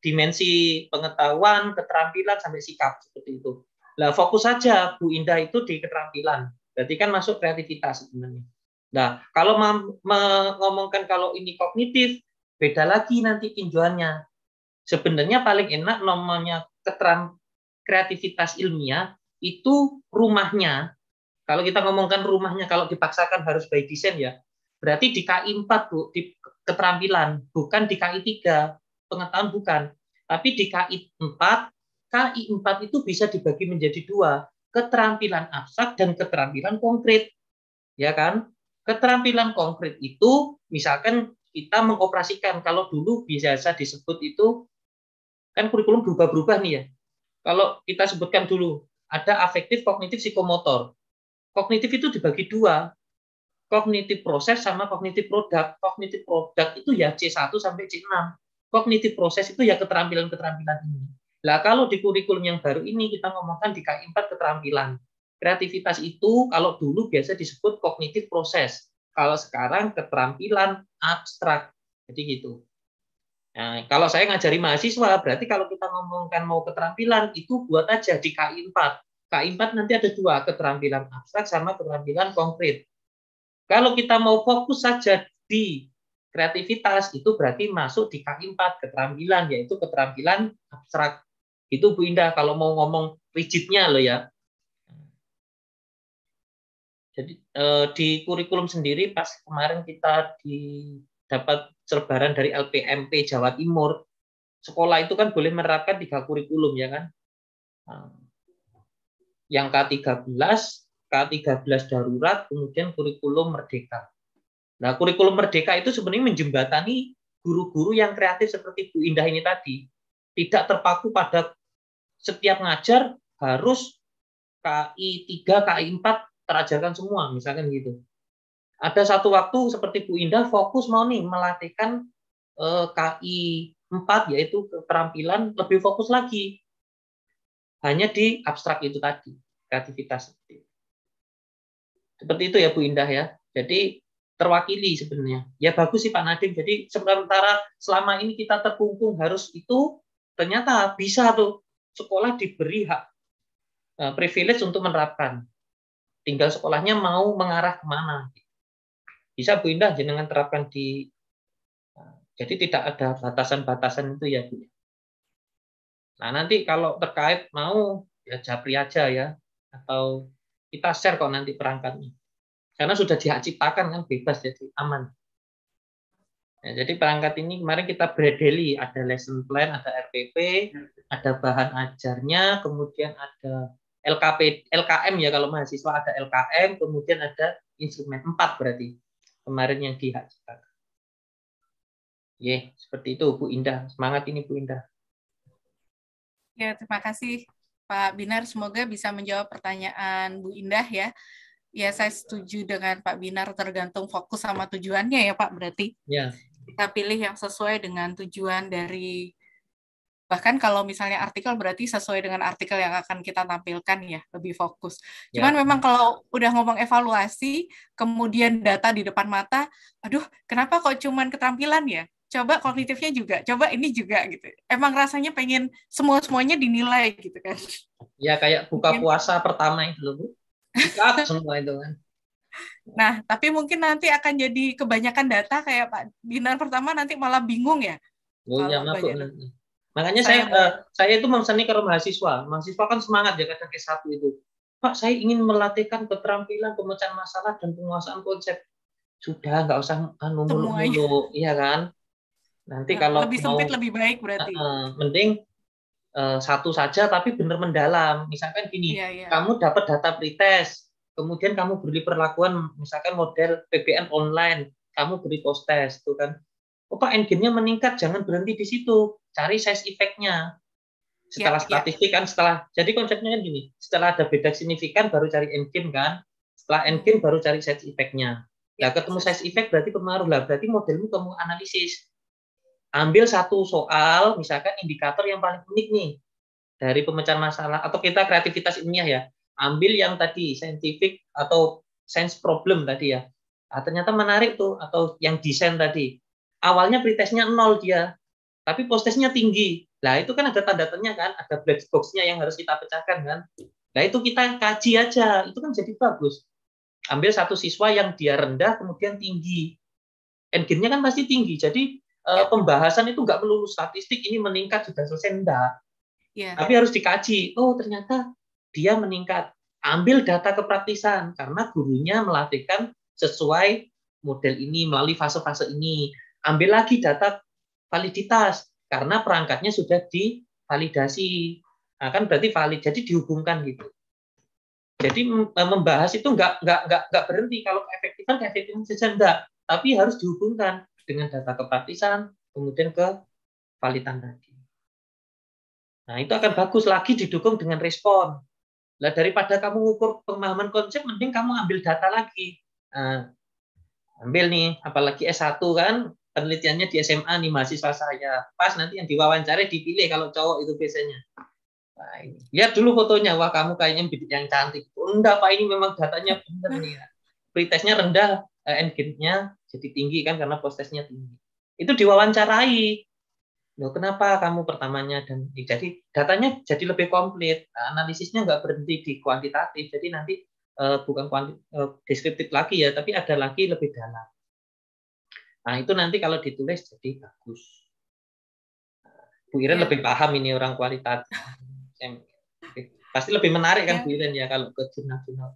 dimensi pengetahuan, keterampilan sampai sikap seperti itu. Nah, fokus saja Bu Indah itu di keterampilan. Berarti kan masuk kreativitas sebenarnya. Nah, kalau mengomongkan kalau ini kognitif, beda lagi nanti tinjauannya. Sebenarnya paling enak namanya keterang kreativitas ilmiah itu rumahnya. Kalau kita ngomongkan rumahnya, kalau dipaksakan harus by design ya, berarti di KI 4 Bu, di keterampilan, bukan di KI 3 pengetahuan bukan. Tapi di KI 4, KI 4 itu bisa dibagi menjadi dua, keterampilan abstrak dan keterampilan konkret. Ya kan? Keterampilan konkret itu misalkan kita mengoperasikan kalau dulu biasa disebut itu kan kurikulum berubah-berubah nih ya. Kalau kita sebutkan dulu ada afektif, kognitif, psikomotor. Kognitif itu dibagi dua, kognitif proses sama kognitif produk. Kognitif produk itu ya C1 sampai C6 kognitif proses itu ya keterampilan-keterampilan ini. Nah kalau di kurikulum yang baru ini kita ngomongkan di K4 keterampilan. Kreativitas itu kalau dulu biasa disebut kognitif proses. Kalau sekarang keterampilan abstrak. Jadi gitu. Nah, kalau saya ngajari mahasiswa, berarti kalau kita ngomongkan mau keterampilan, itu buat aja di k 4 k 4 nanti ada dua, keterampilan abstrak sama keterampilan konkret. Kalau kita mau fokus saja di kreativitas itu berarti masuk di kaki empat keterampilan yaitu keterampilan abstrak itu Bu Indah kalau mau ngomong rigidnya loh ya jadi eh, di kurikulum sendiri pas kemarin kita di dapat serbaran dari LPMP Jawa Timur sekolah itu kan boleh menerapkan tiga kurikulum ya kan nah, yang K13 K13 darurat kemudian kurikulum merdeka Nah, kurikulum merdeka itu sebenarnya menjembatani guru-guru yang kreatif seperti Bu Indah ini tadi. Tidak terpaku pada setiap ngajar harus KI 3, KI 4 terajarkan semua, misalkan gitu. Ada satu waktu seperti Bu Indah fokus mau nih melatihkan eh, KI 4 yaitu keterampilan lebih fokus lagi. Hanya di abstrak itu tadi, kreativitas. Seperti itu ya Bu Indah ya. Jadi terwakili sebenarnya. Ya bagus sih Pak Nadim. Jadi sementara selama ini kita terkungkung harus itu, ternyata bisa tuh sekolah diberi hak uh, privilege untuk menerapkan. Tinggal sekolahnya mau mengarah kemana. Bisa Bu Indah jenengan terapkan di eh, jadi tidak ada batasan-batasan itu ya Bu. Nah nanti kalau terkait mau ya japri aja ya atau kita share kok nanti perangkatnya. Karena sudah diciptakan kan bebas jadi aman. Ya, jadi perangkat ini kemarin kita bredeli, ada lesson plan, ada RPP, ada bahan ajarnya, kemudian ada LKP, LKM ya kalau mahasiswa ada LKM, kemudian ada instrumen empat berarti kemarin yang dihajikan. Ya, seperti itu Bu Indah. Semangat ini Bu Indah. Ya, terima kasih Pak Binar. Semoga bisa menjawab pertanyaan Bu Indah ya. Ya, saya setuju dengan Pak Binar tergantung fokus sama tujuannya ya Pak berarti. Ya. Kita pilih yang sesuai dengan tujuan dari bahkan kalau misalnya artikel berarti sesuai dengan artikel yang akan kita tampilkan ya lebih fokus. Ya. Cuman memang kalau udah ngomong evaluasi kemudian data di depan mata, aduh kenapa kok cuman keterampilan ya? Coba kognitifnya juga, coba ini juga gitu. Emang rasanya pengen semua semuanya dinilai gitu kan? Ya kayak buka puasa pertama itu loh bu semua itu kan. Nah, tapi mungkin nanti akan jadi kebanyakan data kayak Pak Binar pertama nanti malah bingung ya. Oh, ya Makanya saya saya, uh, saya itu memesani ke mahasiswa. Mahasiswa kan semangat ya kadang ke satu itu. Pak, saya ingin melatihkan keterampilan pemecahan masalah dan penguasaan konsep. Sudah, nggak usah anu dulu, iya kan? Nanti nah, kalau lebih sempit mau, lebih baik berarti. Uh, mending Eh, satu saja tapi benar mendalam. Misalkan gini, yeah, yeah. kamu dapat data pretest, kemudian kamu beri perlakuan misalkan model PPN online, kamu beri post test tuh kan. Oh Pak, engine nya meningkat, jangan berhenti di situ. Cari size effect-nya. Setelah yeah, iya. statistik yeah. kan setelah jadi konsepnya kan gini, setelah ada beda signifikan baru cari engine kan. Setelah hmm. engine baru cari size effect-nya. Ya, ketemu iya. size effect berarti pengaruh lah. Berarti modelmu kamu analisis ambil satu soal, misalkan indikator yang paling unik nih dari pemecahan masalah atau kita kreativitas ilmiah ya. Ambil yang tadi scientific atau sense problem tadi ya. Nah, ternyata menarik tuh atau yang desain tadi. Awalnya pretestnya nol dia, tapi posttestnya tinggi. Nah itu kan ada tanda tanya kan, ada black boxnya yang harus kita pecahkan kan. Nah itu kita kaji aja, itu kan jadi bagus. Ambil satu siswa yang dia rendah kemudian tinggi. engine nya kan pasti tinggi, jadi Eh, pembahasan itu nggak melulu statistik ini meningkat sudah selesai enggak. Yeah. Tapi harus dikaji. Oh ternyata dia meningkat. Ambil data kepraktisan karena gurunya melatihkan sesuai model ini melalui fase-fase ini. Ambil lagi data validitas karena perangkatnya sudah divalidasi. Nah, kan berarti valid. Jadi dihubungkan gitu. Jadi eh, membahas itu nggak nggak nggak nggak berhenti kalau efektifan efektifan saja enggak, tapi harus dihubungkan dengan data kepartisan, kemudian ke validan tadi. Nah, itu akan bagus lagi didukung dengan respon. Lah daripada kamu ukur pemahaman konsep, mending kamu ambil data lagi. Nah, ambil nih, apalagi S1 kan, penelitiannya di SMA nih mahasiswa saya. Pas nanti yang diwawancara dipilih kalau cowok itu biasanya. Nah, ini. Lihat dulu fotonya, wah kamu kayaknya yang cantik. Oh, enggak, Pak, ini memang datanya benar nih. Ya. Pretestnya rendah, eh, engine-nya jadi tinggi kan karena prosesnya tinggi. Itu diwawancarai. Loh, kenapa kamu pertamanya dan jadi datanya jadi lebih komplit. Analisisnya nggak berhenti di kuantitatif. Jadi nanti uh, bukan kuanti, uh, deskriptif lagi ya, tapi ada lagi lebih dalam. Nah, itu nanti kalau ditulis jadi bagus. Bu Iren ya. lebih paham ini orang kualitatif. Pasti lebih menarik kan ya. Bu Iren ya kalau ke jurnal-jurnal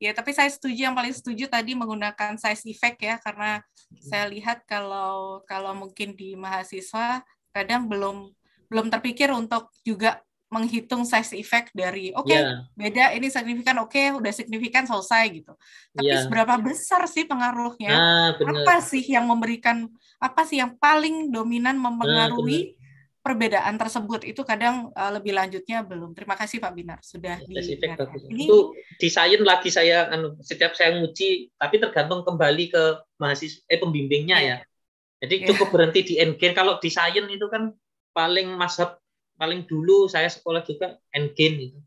Ya, tapi saya setuju yang paling setuju tadi menggunakan size effect ya karena saya lihat kalau kalau mungkin di mahasiswa kadang belum belum terpikir untuk juga menghitung size effect dari oke okay, ya. yeah. beda ini signifikan oke okay, udah signifikan selesai gitu tapi yeah. seberapa besar sih pengaruhnya ah, apa sih yang memberikan apa sih yang paling dominan nah, mempengaruhi ah, perbedaan tersebut itu kadang uh, lebih lanjutnya belum. Terima kasih Pak Binar sudah spesifik Ini itu desain lagi saya anu, setiap saya nguci, tapi tergantung kembali ke mahasiswa eh pembimbingnya yeah. ya. Jadi yeah. cukup berhenti di engine kalau desain itu kan paling masuk paling dulu saya sekolah juga engine itu.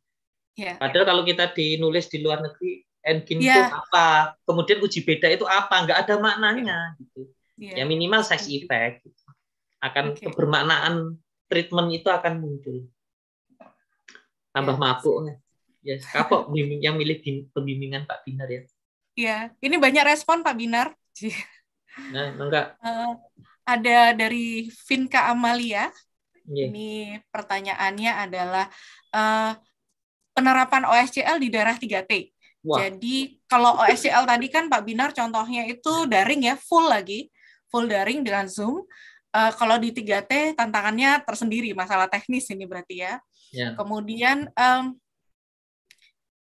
Yeah. Padahal kalau kita dinulis di luar negeri engine yeah. itu iya. apa, kemudian uji beda itu apa, Enggak ada maknanya gitu. Yeah. Ya minimal size effect gitu. akan okay. kebermaknaan treatment itu akan muncul. Tambah yeah. mabuk. Ya, yes. kapok yang milih pembimbingan Pak Binar ya. Iya, ini banyak respon Pak Binar. Nah, enggak. Uh, ada dari Finka Amalia. Yeah. Ini pertanyaannya adalah uh, penerapan OSCL di daerah 3T. Wah. Jadi kalau OSCL tadi kan Pak Binar contohnya itu daring ya, full lagi, full daring dengan Zoom. Uh, kalau di 3T tantangannya tersendiri masalah teknis ini berarti ya. Yeah. Kemudian um,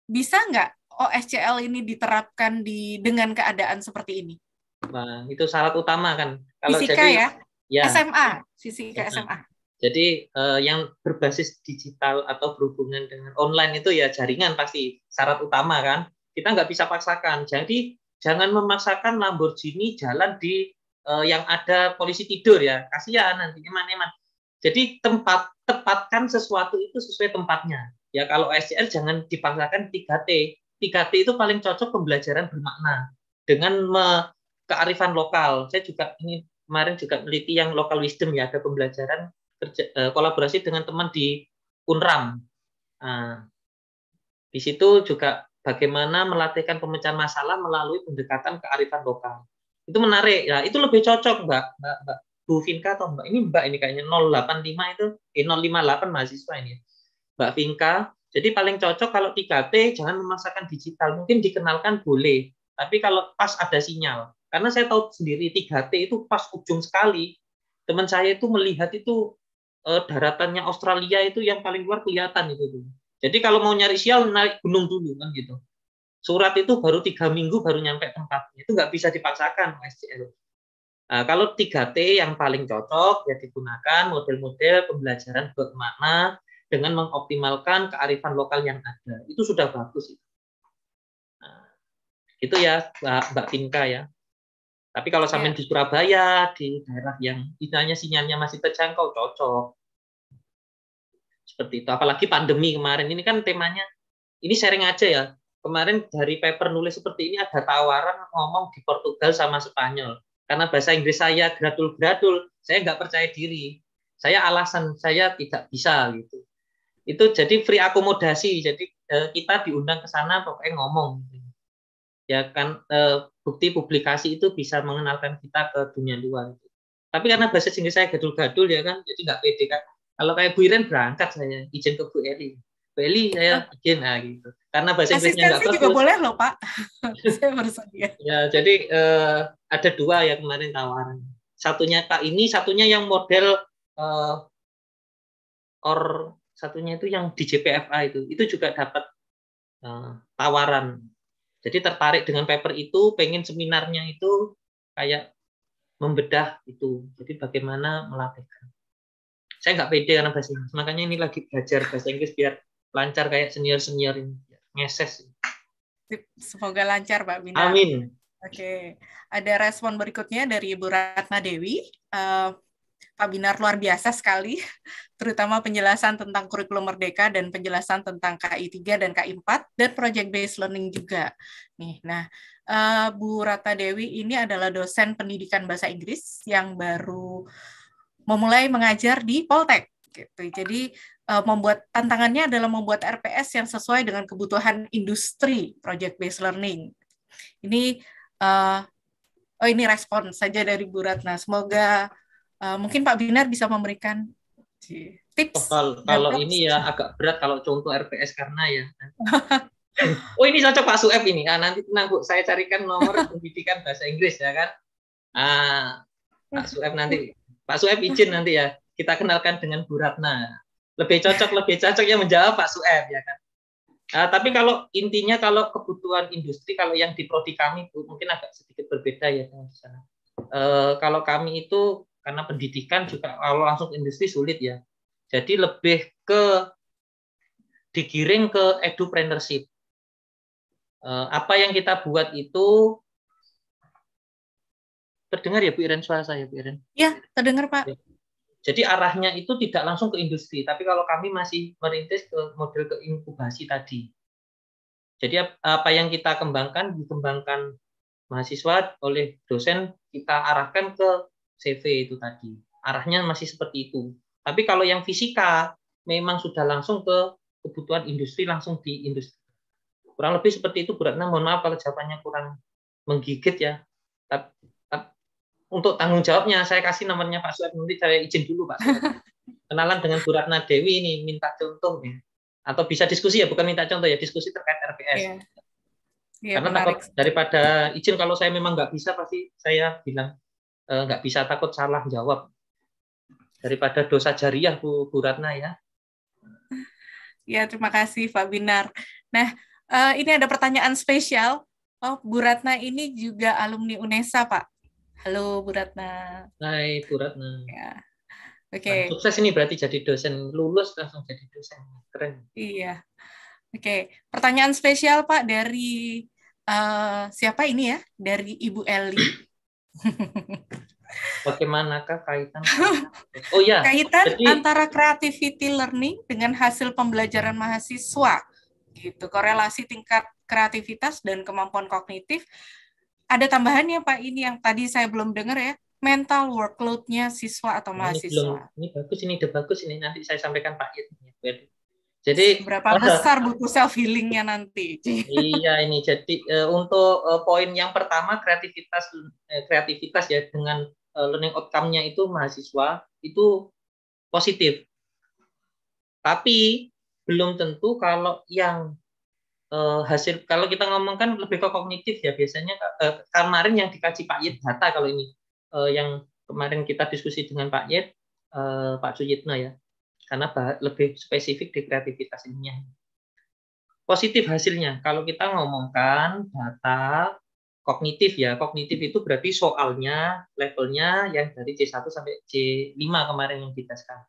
bisa nggak OSCL ini diterapkan di dengan keadaan seperti ini? Nah, itu syarat utama kan. Kalau Fisika jadi, ya? ya. SMA, sisi SMA. Jadi uh, yang berbasis digital atau berhubungan dengan online itu ya jaringan pasti syarat utama kan. Kita nggak bisa paksakan. Jadi jangan memaksakan Lamborghini jalan di uh, yang ada polisi tidur ya kasihan nanti gimana emang? jadi tempat tempatkan sesuatu itu sesuai tempatnya ya kalau SCR jangan dipaksakan 3T 3T itu paling cocok pembelajaran bermakna dengan me, kearifan lokal saya juga ini kemarin juga meneliti yang lokal wisdom ya ada pembelajaran kerja, uh, kolaborasi dengan teman di Unram uh, di situ juga bagaimana melatihkan pemecahan masalah melalui pendekatan kearifan lokal. Itu menarik. Ya, itu lebih cocok, Mbak. Mbak, Mbak Bu Finka atau Mbak ini Mbak ini kayaknya 085 itu eh 058 mahasiswa ini. Mbak Finka Jadi paling cocok kalau 3T jangan memaksakan digital. Mungkin dikenalkan boleh, tapi kalau pas ada sinyal. Karena saya tahu sendiri 3T itu pas ujung sekali. Teman saya itu melihat itu eh, daratannya Australia itu yang paling luar kelihatan itu. Jadi kalau mau nyari sinyal naik gunung dulu kan gitu. Surat itu baru tiga minggu baru nyampe tempatnya. Itu nggak bisa dipaksakan SCL. Nah, kalau 3T yang paling cocok ya digunakan model-model pembelajaran bermakna dengan mengoptimalkan kearifan lokal yang ada. Itu sudah bagus. Nah, itu ya Mbak Pinka ya. Tapi kalau sampai ya. di Surabaya, di daerah yang istilahnya sinyalnya masih terjangkau, cocok. Seperti itu. Apalagi pandemi kemarin ini kan temanya, ini sharing aja ya kemarin dari paper nulis seperti ini ada tawaran ngomong di Portugal sama Spanyol karena bahasa Inggris saya gradul-gradul saya nggak percaya diri saya alasan saya tidak bisa gitu itu jadi free akomodasi jadi eh, kita diundang ke sana pokoknya ngomong ya kan eh, bukti publikasi itu bisa mengenalkan kita ke dunia luar tapi karena bahasa Inggris saya gadul-gadul ya kan jadi nggak pede kan kalau kayak Bu Iren berangkat saya izin ke Bu Eri Beli saya izin nah gitu karena bahasa Inggrisnya enggak bagus. juga boleh loh Pak. saya bersedia. Ya jadi eh, ada dua yang kemarin tawaran. Satunya Kak ini, satunya yang model eh, or satunya itu yang di JPFA itu, itu juga dapat eh, tawaran. Jadi tertarik dengan paper itu, pengen seminarnya itu kayak membedah itu. Jadi bagaimana melatihkan. Saya nggak pede karena bahasa Inggris, makanya ini lagi belajar bahasa Inggris biar lancar kayak senior senior ini ngeses semoga lancar Pak Bina Amin Oke, ada respon berikutnya dari Ibu Ratna Dewi. Uh, Pak Binar luar biasa sekali, terutama penjelasan tentang kurikulum merdeka dan penjelasan tentang KI 3 dan KI 4 dan project based learning juga. Nih, nah uh, Bu Rata Dewi ini adalah dosen pendidikan bahasa Inggris yang baru memulai mengajar di Poltek. Gitu. Jadi Eh, membuat tantangannya adalah membuat RPS yang sesuai dengan kebutuhan industri project based learning. Ini uh, oh ini respon saja dari Bu Ratna. Semoga uh, mungkin Pak Binar bisa memberikan tips. Oh, kalau kalau ini ya agak berat kalau contoh RPS karena ya. oh ini cocok Pak Sueb ini. Nah, nanti tenang Bu, saya carikan nomor pendidikan bahasa Inggris ya kan. Ah, Pak Sueb nanti Pak Sueb izin nanti ya. Kita kenalkan dengan Bu Ratna lebih cocok lebih cocok yang menjawab Pak Suem ya kan. Nah, tapi kalau intinya kalau kebutuhan industri kalau yang di prodi kami itu mungkin agak sedikit berbeda ya di eh, kalau kami itu karena pendidikan juga kalau langsung industri sulit ya. Jadi lebih ke digiring ke edupreneurship. E, eh, apa yang kita buat itu terdengar ya Bu Iren suara saya Bu Iren? Ya, terdengar Pak. Ya. Jadi arahnya itu tidak langsung ke industri, tapi kalau kami masih merintis ke model ke inkubasi tadi. Jadi apa yang kita kembangkan dikembangkan mahasiswa oleh dosen kita arahkan ke CV itu tadi. Arahnya masih seperti itu. Tapi kalau yang fisika memang sudah langsung ke kebutuhan industri langsung di industri. Kurang lebih seperti itu Bu Ratna. Mohon maaf kalau jawabannya kurang menggigit ya untuk tanggung jawabnya saya kasih nomornya Pak Suat nanti saya izin dulu Pak Suat. kenalan dengan Bu Ratna Dewi ini minta contoh ya, atau bisa diskusi ya bukan minta contoh ya diskusi terkait RPS yeah. Yeah, karena menarik. takut daripada izin kalau saya memang nggak bisa pasti saya bilang nggak eh, nggak bisa takut salah jawab daripada dosa jariah Bu, Bu Ratna ya ya terima kasih Pak Binar nah eh, ini ada pertanyaan spesial oh Bu Ratna ini juga alumni UNESA Pak Halo Bu Ratna. Hai Bu Ratna. Ya. Oke. Okay. sukses ini berarti jadi dosen lulus langsung jadi dosen keren. Iya. Oke, okay. pertanyaan spesial Pak dari uh, siapa ini ya? Dari Ibu Eli. Bagaimanakah kaitan? Oh ya. Kaitan jadi... antara creativity learning dengan hasil pembelajaran mahasiswa. Gitu. Korelasi tingkat kreativitas dan kemampuan kognitif ada tambahannya Pak ini yang tadi saya belum dengar ya mental workload-nya siswa atau nah, mahasiswa. Ini, belum, ini bagus, ini udah bagus, ini nanti saya sampaikan Pak iya, iya. Jadi berapa ada, besar buku self healing-nya nanti? Iya ini jadi uh, untuk uh, poin yang pertama kreativitas uh, kreativitas ya dengan uh, learning outcome-nya itu mahasiswa itu positif. Tapi belum tentu kalau yang uh, hasil kalau kita ngomongkan lebih ke kognitif ya biasanya uh, kemarin yang dikaji Pak Yit data kalau ini uh, yang kemarin kita diskusi dengan Pak Yit uh, Pak Sujitno ya karena lebih spesifik di kreativitas ininya positif hasilnya kalau kita ngomongkan data kognitif ya. Kognitif itu berarti soalnya, levelnya yang dari C1 sampai C5 kemarin yang kita sekarang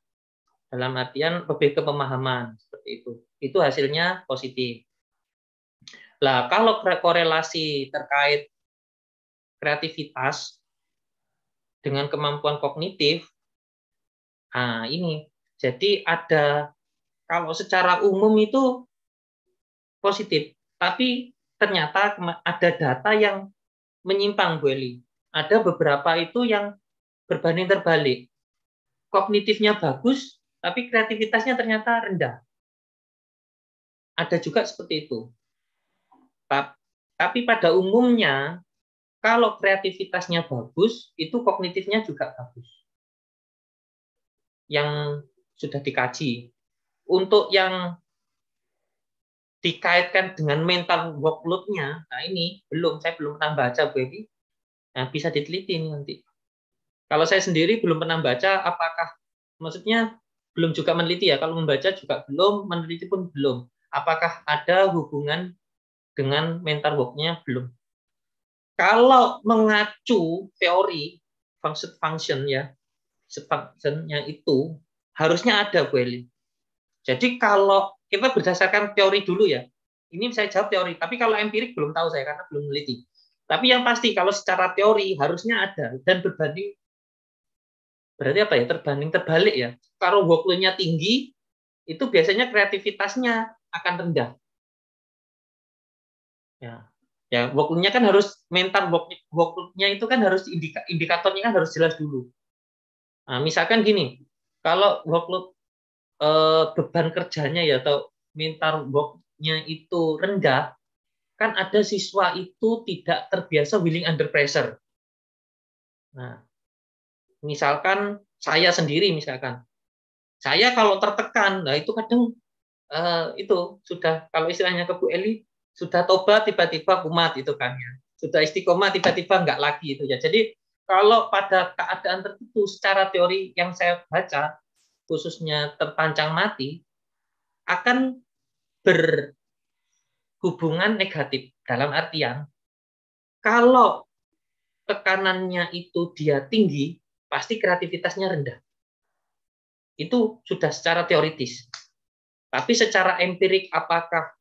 Dalam artian lebih ke pemahaman seperti itu. Itu hasilnya positif. Lah kalau korelasi terkait kreativitas dengan kemampuan kognitif, ah ini jadi ada kalau secara umum itu positif, tapi ternyata ada data yang menyimpang Bu Eli. Ada beberapa itu yang berbanding terbalik. Kognitifnya bagus, tapi kreativitasnya ternyata rendah. Ada juga seperti itu. Tapi pada umumnya, kalau kreativitasnya bagus, itu kognitifnya juga bagus. Yang sudah dikaji. Untuk yang dikaitkan dengan mental workload-nya, nah ini belum, saya belum pernah baca, Bu Evi. Nah, bisa diteliti nanti. Kalau saya sendiri belum pernah baca, apakah, maksudnya belum juga meneliti ya, kalau membaca juga belum, meneliti pun belum. Apakah ada hubungan dengan mental worknya belum. Kalau mengacu teori function function ya, functionnya itu harusnya ada Bu Jadi kalau kita berdasarkan teori dulu ya, ini saya jawab teori, tapi kalau empirik belum tahu saya karena belum meneliti. Tapi yang pasti kalau secara teori harusnya ada dan berbanding berarti apa ya terbanding terbalik ya. Kalau workload-nya tinggi, itu biasanya kreativitasnya akan rendah. Ya, ya workloadnya kan harus mental workloadnya itu kan harus indika, indikatornya kan harus jelas dulu. Nah, misalkan gini, kalau workload eh, beban kerjanya ya atau mental worknya itu rendah, kan ada siswa itu tidak terbiasa willing under pressure. Nah, misalkan saya sendiri misalkan, saya kalau tertekan, nah itu kadang eh, itu sudah kalau istilahnya ke Bu Eli sudah toba tiba-tiba kumat itu kan ya. Sudah istiqomah tiba-tiba enggak lagi itu ya. Jadi kalau pada keadaan tertentu secara teori yang saya baca khususnya terpancang mati akan berhubungan negatif dalam artian kalau tekanannya itu dia tinggi pasti kreativitasnya rendah itu sudah secara teoritis tapi secara empirik apakah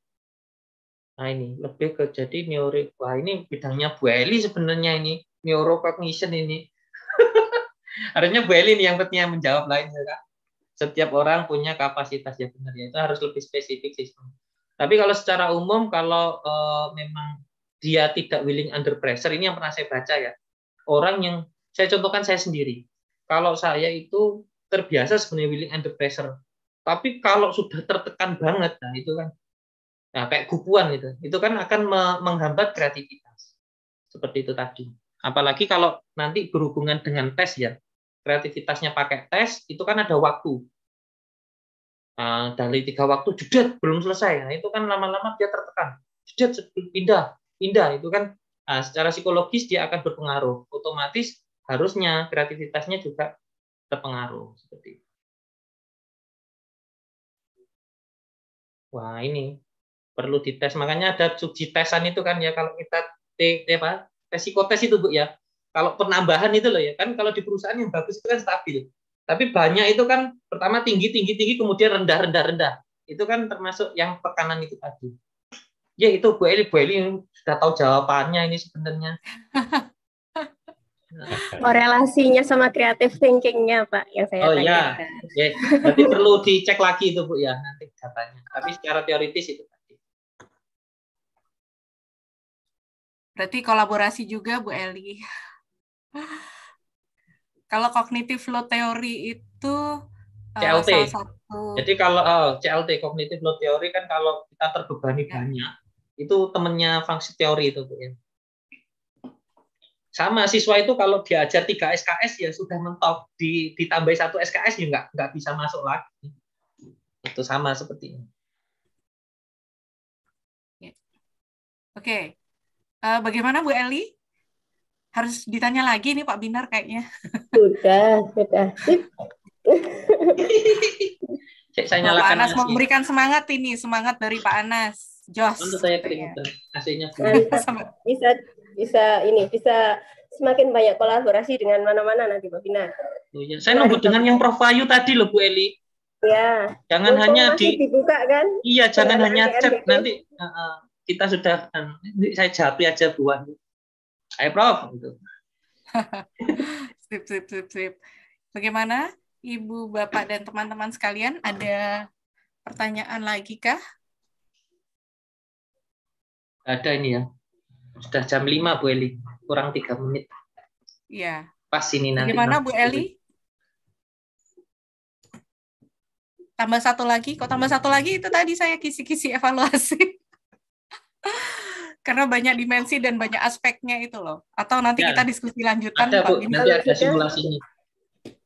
Nah ini lebih ke jadi neuro. Wah ini bidangnya Bu Eli sebenarnya ini neurocognition ini. Harusnya Bu Eli penting yang menjawab menjawab lainnya kan. Setiap orang punya kapasitas ya benar ya itu harus lebih spesifik sih. Tapi kalau secara umum kalau e, memang dia tidak willing under pressure ini yang pernah saya baca ya. Orang yang saya contohkan saya sendiri. Kalau saya itu terbiasa sebenarnya willing under pressure. Tapi kalau sudah tertekan banget, nah itu kan nah, kayak kupuan gitu itu kan akan menghambat kreativitas seperti itu tadi apalagi kalau nanti berhubungan dengan tes ya kreativitasnya pakai tes itu kan ada waktu nah, dari tiga waktu jedet belum selesai nah, itu kan lama-lama dia tertekan jedet pindah pindah itu kan nah, secara psikologis dia akan berpengaruh otomatis harusnya kreativitasnya juga terpengaruh seperti itu. Wah ini perlu dites. Makanya ada cuci tesan itu kan ya kalau kita te, te apa? tes psikotes itu Bu ya. Kalau penambahan itu loh ya. Kan kalau di perusahaan yang bagus itu kan stabil. Tapi banyak itu kan pertama tinggi tinggi tinggi kemudian rendah rendah rendah. Itu kan termasuk yang tekanan itu tadi. Ya itu Bu Eli Bu Eli sudah tahu jawabannya ini sebenarnya. korelasinya sama kreatif thinkingnya pak yang saya oh, tanyakan. Oh iya, nanti perlu dicek lagi itu bu ya nanti katanya. Tapi secara teoritis itu. Berarti kolaborasi juga Bu Eli. kalau kognitif flow teori itu eh, CLT. Uh, salah satu... Jadi kalau uh, eh, CLT kognitif flow teori kan kalau kita terbebani ya. banyak itu temennya fungsi teori itu Bu ya. Sama siswa itu kalau diajar 3 SKS ya sudah mentok di ditambah satu SKS ya nggak nggak bisa masuk lagi. Itu sama seperti ini. Ya. Oke, Eh, bagaimana Bu Eli? Harus ditanya lagi nih Pak Binar kayaknya. Sudah, sudah. saya nyalakan Pak Anas mau memberikan semangat ini, semangat dari Pak Anas. Jos. Untuk saya keringetan, iya. aslinya. bisa bisa ini bisa semakin banyak kolaborasi dengan mana-mana nanti Pak Binar. Oh, iya. Saya nunggu dengan yang Prof Ayu tadi loh Bu Eli. Ya. Jangan Untung hanya di dibuka kan? Iya, jangan hanya chat nanti. Uh, uh kita sudah kan, saya jawab aja buah ayo prof gitu. sip sip sip sip bagaimana ibu bapak dan teman-teman sekalian ada pertanyaan lagi kah ada ini ya sudah jam 5 Bu Eli kurang tiga menit ya pas ini nanti bagaimana Bu Eli tambah satu lagi kok tambah satu lagi itu tadi saya kisi-kisi evaluasi karena banyak dimensi dan banyak aspeknya itu loh. Atau nanti ya. kita diskusi lanjutan. Ada, Bu. Nanti ada simulasinya.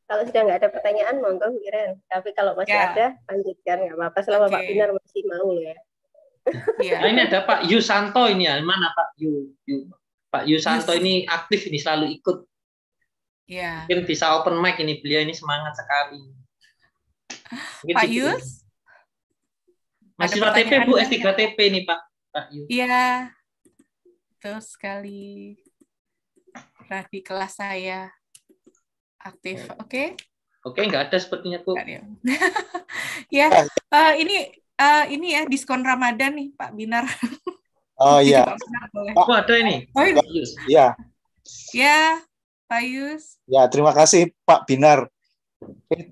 Kalau sudah nggak ada pertanyaan, monggo Miren. Tapi kalau masih ya. ada, lanjutkan. Nggak apa-apa selama okay. Pak Binar masih mau ya. ya. Nah, ini ada Pak Yusanto ini ya. Mana Pak Yu? Yu. Pak Yusanto Yus. ini aktif ini selalu ikut. Ya. Mungkin bisa open mic ini. Beliau ini semangat sekali. Mungkin Pak gitu. Yus? Masih TP Bu, S3TP nih Pak. Pak Yus. Iya betul sekali. Radi kelas saya aktif, ya. oke? Okay? Oke, okay, nggak ada sepertinya kok. ya, ya uh, ini uh, ini ya diskon Ramadan nih Pak Binar. oh iya. Pak, oh, ada ini. Oh, ini. Iya. Ya, Pak Yus. Ya, terima kasih Pak Binar.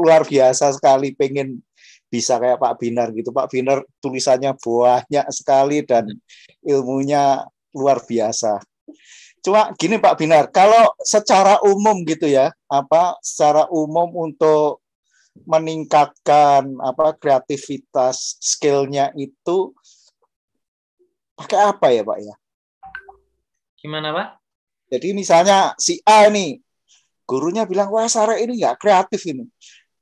Luar biasa sekali pengen bisa kayak Pak Binar gitu. Pak Binar tulisannya banyak sekali dan hmm. ilmunya luar biasa. Cuma gini Pak Binar, kalau secara umum gitu ya, apa secara umum untuk meningkatkan apa kreativitas skillnya itu pakai apa ya Pak ya? Gimana Pak? Jadi misalnya si A nih, gurunya bilang, wah Sarah ini nggak kreatif ini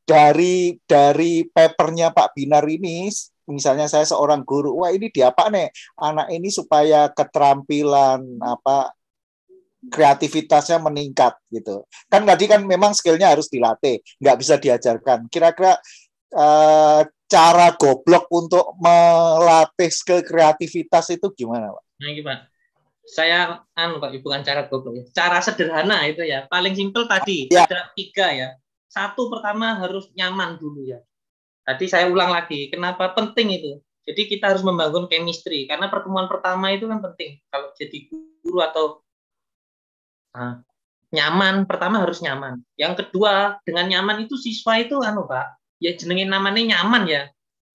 dari dari papernya Pak Binar ini misalnya saya seorang guru wah ini dia apa nih anak ini supaya keterampilan apa kreativitasnya meningkat gitu kan tadi kan memang skillnya harus dilatih nggak bisa diajarkan kira-kira eh, cara goblok untuk melatih skill kreativitas itu gimana pak? Nah, gimana? Saya anu pak, bukan cara goblok ya. Cara sederhana itu ya. Paling simple tadi ya. ada tiga ya satu pertama harus nyaman dulu ya. Tadi saya ulang lagi, kenapa penting itu? Jadi kita harus membangun chemistry karena pertemuan pertama itu kan penting. Kalau jadi guru atau nah, nyaman, pertama harus nyaman. Yang kedua, dengan nyaman itu siswa itu anu, Pak, ya jenengin namanya nyaman ya.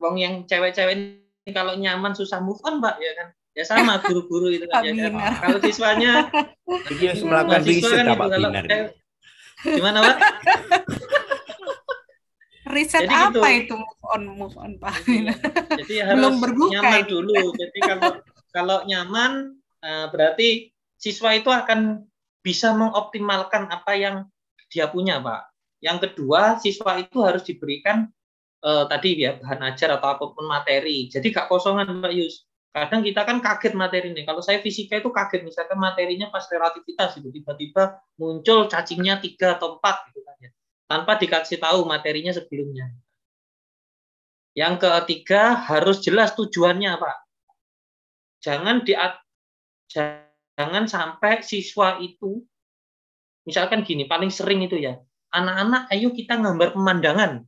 Wong yang cewek-cewek ini kalau nyaman susah move on, Pak, ya kan ya sama guru-guru itu kan ya kan? kalau siswanya dia kan itu riset apa kalau Gimana, Pak? Riset jadi gitu. apa gitu. itu move on move on Pak? Ya. Jadi harus Belum berbuka nyaman ini. dulu. Jadi kalau kalau nyaman eh, berarti siswa itu akan bisa mengoptimalkan apa yang dia punya, Pak. Yang kedua, siswa itu harus diberikan eh, tadi ya bahan ajar atau apapun materi. Jadi gak kosongan, Pak Yus kadang kita kan kaget materi nih. Kalau saya fisika itu kaget, misalkan materinya pas relativitas itu tiba-tiba muncul cacingnya tiga atau empat gitu kan ya, tanpa dikasih tahu materinya sebelumnya. Yang ketiga harus jelas tujuannya pak. Jangan di jangan sampai siswa itu misalkan gini paling sering itu ya anak-anak ayo kita gambar pemandangan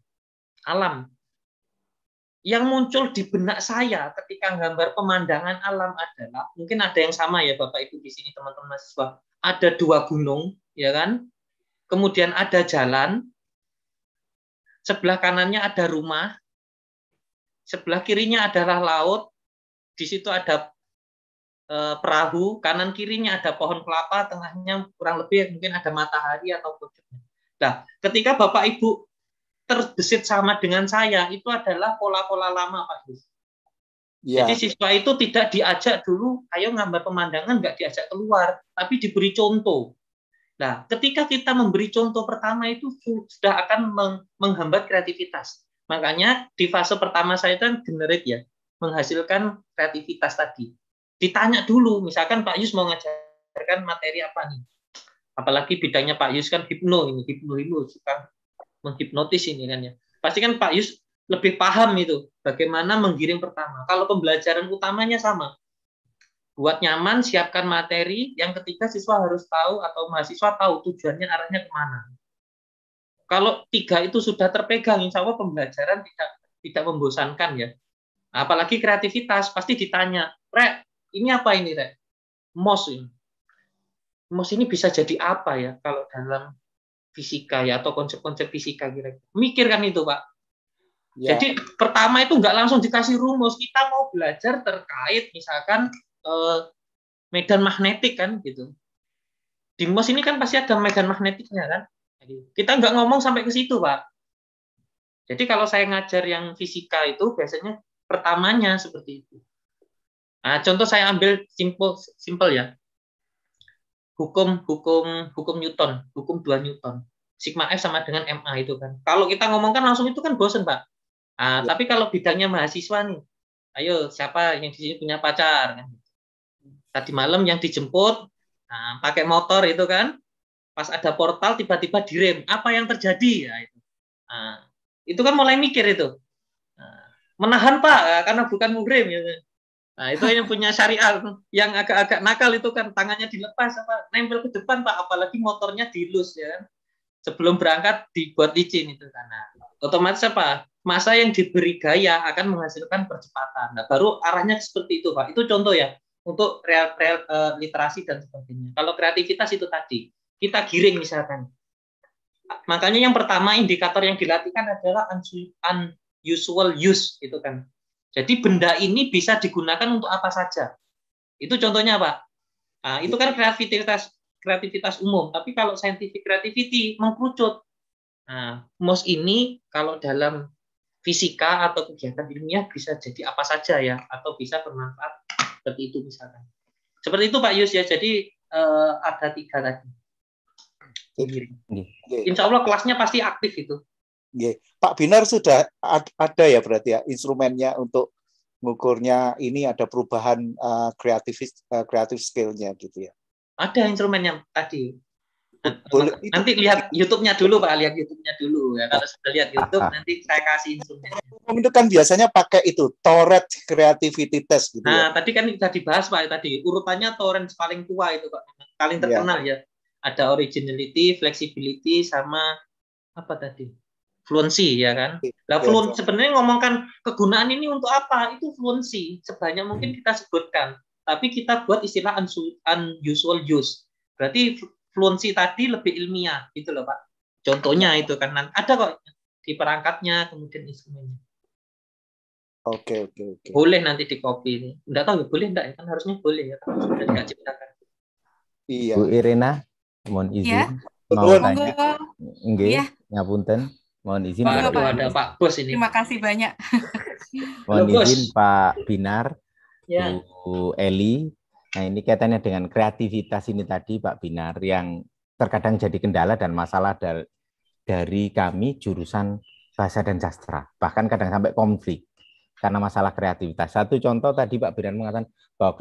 alam yang muncul di benak saya ketika gambar pemandangan alam adalah mungkin ada yang sama ya Bapak Ibu di sini teman-teman mahasiswa. Ada dua gunung, ya kan? Kemudian ada jalan. Sebelah kanannya ada rumah. Sebelah kirinya adalah laut. Di situ ada eh, perahu, kanan kirinya ada pohon kelapa, tengahnya kurang lebih mungkin ada matahari atau pucuk. Nah, ketika Bapak Ibu terdesit sama dengan saya itu adalah pola-pola lama Pak Gus. Ya. Jadi siswa itu tidak diajak dulu, ayo ngambil pemandangan, nggak diajak keluar, tapi diberi contoh. Nah, ketika kita memberi contoh pertama itu sudah akan menghambat kreativitas. Makanya di fase pertama saya itu kan generate ya, menghasilkan kreativitas tadi. Ditanya dulu, misalkan Pak Yus mau ngajarkan materi apa nih? Apalagi bidangnya Pak Yus kan hipno ini, hipno hipno suka menghipnotis ini kan ya. Pasti kan Pak Yus lebih paham itu bagaimana menggiring pertama. Kalau pembelajaran utamanya sama. Buat nyaman, siapkan materi. Yang ketiga, siswa harus tahu atau mahasiswa tahu tujuannya arahnya kemana. Kalau tiga itu sudah terpegang, insya Allah pembelajaran tidak tidak membosankan ya. Apalagi kreativitas, pasti ditanya, Rek, ini apa ini Rek? MOS ini. MOS ini bisa jadi apa ya kalau dalam fisika ya atau konsep-konsep fisika kira-kira. Mikirkan itu, Pak. Ya. Jadi pertama itu nggak langsung dikasih rumus. Kita mau belajar terkait misalkan eh, medan magnetik kan gitu. Di MOS ini kan pasti ada medan magnetiknya kan. Jadi kita nggak ngomong sampai ke situ, Pak. Jadi kalau saya ngajar yang fisika itu biasanya pertamanya seperti itu. Nah, contoh saya ambil simple simple ya hukum hukum hukum Newton, hukum dua Newton. Sigma F sama dengan MA itu kan. Kalau kita ngomongkan langsung itu kan bosen, Pak. Uh, ya. tapi kalau bidangnya mahasiswa nih, ayo siapa yang di sini punya pacar kan? Tadi malam yang dijemput nah, pakai motor itu kan, pas ada portal tiba-tiba direm, apa yang terjadi? ya itu. Nah, itu kan mulai mikir itu. Nah, menahan Pak ah, karena bukan muhrim ya. Gitu. Nah, itu yang punya syariat yang agak-agak nakal itu kan tangannya dilepas apa nempel ke depan Pak, apalagi motornya dilus ya kan. Sebelum berangkat dibuat licin itu kan. Nah, otomatis apa? Masa yang diberi gaya akan menghasilkan percepatan. Nah, baru arahnya seperti itu Pak. Itu contoh ya untuk real, real uh, e, literasi dan sebagainya. Kalau kreativitas itu tadi, kita giring misalkan. Makanya yang pertama indikator yang dilatihkan adalah unusual use itu kan jadi benda ini bisa digunakan untuk apa saja. Itu contohnya apa? Nah, itu kan kreativitas kreativitas umum. Tapi kalau scientific creativity mengkerucut. Nah, MOS ini kalau dalam fisika atau kegiatan ilmiah bisa jadi apa saja ya, atau bisa bermanfaat seperti itu misalkan. Seperti itu Pak Yus ya. Jadi eh, ada tiga tadi. Insya Allah kelasnya pasti aktif itu. Ye. Pak Binar sudah ada ya berarti ya instrumennya untuk mengukurnya ini ada perubahan uh, eh, kreatif uh, eh, kreatif skillnya gitu ya. Ada instrumennya tadi. Boleh, nanti lihat YouTube-nya dulu Pak, lihat YouTube-nya dulu ya. Kalau sudah lihat YouTube ah, ah. nanti saya kasih instrumennya. Itu kan biasanya pakai itu torrent creativity test gitu. Ya? Nah, ya. tadi kan kita dibahas Pak tadi urutannya torrent paling tua itu Pak, paling iya. terkenal ya. ya. Ada originality, flexibility sama apa tadi? fluensi ya kan. Nah iya, iya, fluen sebenarnya ngomongkan kegunaan ini untuk apa? Itu fluensi sebanyak mungkin hmm. kita sebutkan. Tapi kita buat istilah unusual use. Berarti fluensi tadi lebih ilmiah gitu loh Pak. Contohnya itu kan ada kok di perangkatnya kemudian instrumennya. Oke oke oke. Boleh nanti di copy ini. Enggak tahu ya, boleh enggak ya kan harusnya boleh ya kan sudah hmm. diciptakan. Iya. Bu Irena mohon izin. Ya. Mau tanya. Enggak. Ya. ngapunten Mohon izin Pak, Pak. ada Pak Bos ini. Terima kasih banyak. Mohon Loh, izin Pak Binar, ya. Bu Eli. Nah ini kaitannya dengan kreativitas ini tadi Pak Binar yang terkadang jadi kendala dan masalah dari, dari kami jurusan bahasa dan sastra. Bahkan kadang sampai konflik karena masalah kreativitas. Satu contoh tadi Pak Binar mengatakan bahwa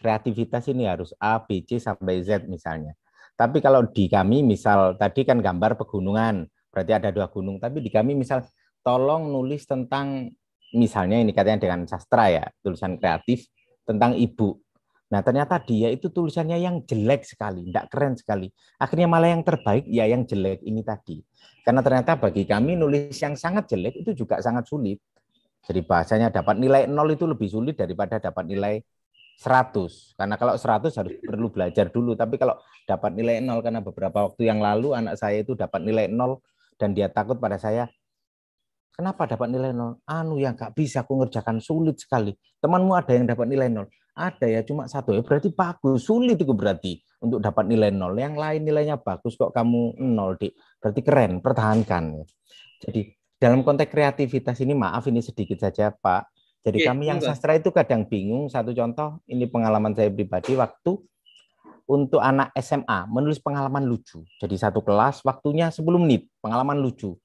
kreativitas ini harus A, B, C sampai Z misalnya. Tapi kalau di kami misal tadi kan gambar pegunungan, berarti ada dua gunung. Tapi di kami misal tolong nulis tentang misalnya ini katanya dengan sastra ya, tulisan kreatif tentang ibu. Nah ternyata dia itu tulisannya yang jelek sekali, tidak keren sekali. Akhirnya malah yang terbaik ya yang jelek ini tadi. Karena ternyata bagi kami nulis yang sangat jelek itu juga sangat sulit. Jadi bahasanya dapat nilai nol itu lebih sulit daripada dapat nilai 100. Karena kalau 100 harus perlu belajar dulu. Tapi kalau dapat nilai nol karena beberapa waktu yang lalu anak saya itu dapat nilai nol dan dia takut pada saya kenapa dapat nilai nol anu yang nggak bisa aku ngerjakan sulit sekali temanmu ada yang dapat nilai nol ada ya cuma satu ya berarti bagus sulit itu berarti untuk dapat nilai nol yang lain nilainya bagus kok kamu nol di berarti keren pertahankan ya. jadi dalam konteks kreativitas ini maaf ini sedikit saja Pak jadi Oke, iya, kami yang enggak. Iya, sastra itu kadang bingung. Satu contoh, ini pengalaman saya pribadi waktu untuk anak SMA menulis pengalaman lucu. Jadi satu kelas waktunya 10 menit, pengalaman lucu.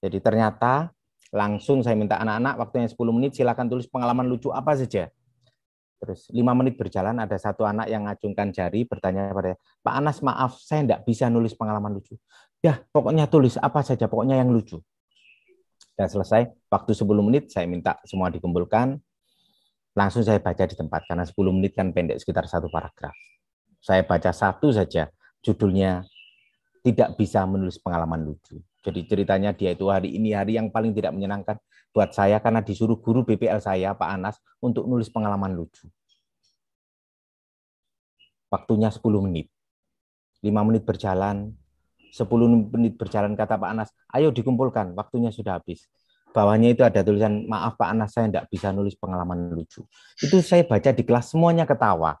Jadi ternyata langsung saya minta anak-anak waktunya 10 menit silakan tulis pengalaman lucu apa saja. Terus lima menit berjalan ada satu anak yang ngacungkan jari bertanya pada Pak Anas maaf saya tidak bisa nulis pengalaman lucu. Ya pokoknya tulis apa saja pokoknya yang lucu. Dan selesai waktu 10 menit saya minta semua dikumpulkan langsung saya baca di tempat karena 10 menit kan pendek sekitar satu paragraf. Saya baca satu saja, judulnya tidak bisa menulis pengalaman lucu. Jadi ceritanya dia itu hari ini hari yang paling tidak menyenangkan buat saya karena disuruh guru BPL saya Pak Anas untuk nulis pengalaman lucu. Waktunya 10 menit. 5 menit berjalan, 10 menit berjalan kata Pak Anas, ayo dikumpulkan, waktunya sudah habis. Bawahnya itu ada tulisan, maaf Pak Anas, saya tidak bisa nulis pengalaman lucu. Itu saya baca di kelas semuanya ketawa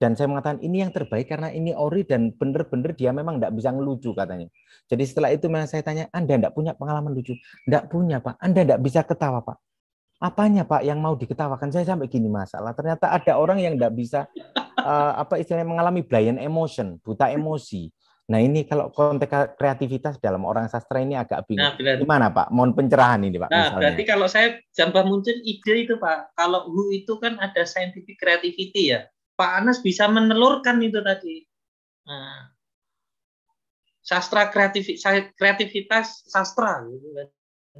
dan saya mengatakan ini yang terbaik karena ini ori dan benar-benar dia memang tidak bisa ngelucu katanya. Jadi setelah itu memang saya tanya, Anda tidak punya pengalaman lucu? Tidak punya Pak, Anda tidak bisa ketawa Pak. Apanya Pak yang mau diketawakan? Saya sampai gini masalah. Ternyata ada orang yang tidak bisa uh, apa istilahnya mengalami blind emotion, buta emosi. Nah ini kalau konteks kreativitas dalam orang sastra ini agak bingung. Nah, berarti, Gimana Pak? Mohon pencerahan ini Pak. Nah, misalnya. berarti kalau saya jambah muncul ide itu Pak. Kalau who itu kan ada scientific creativity ya Pak Anas bisa menelurkan itu tadi. Nah, sastra kreatif kreativitas sastra gitu kan.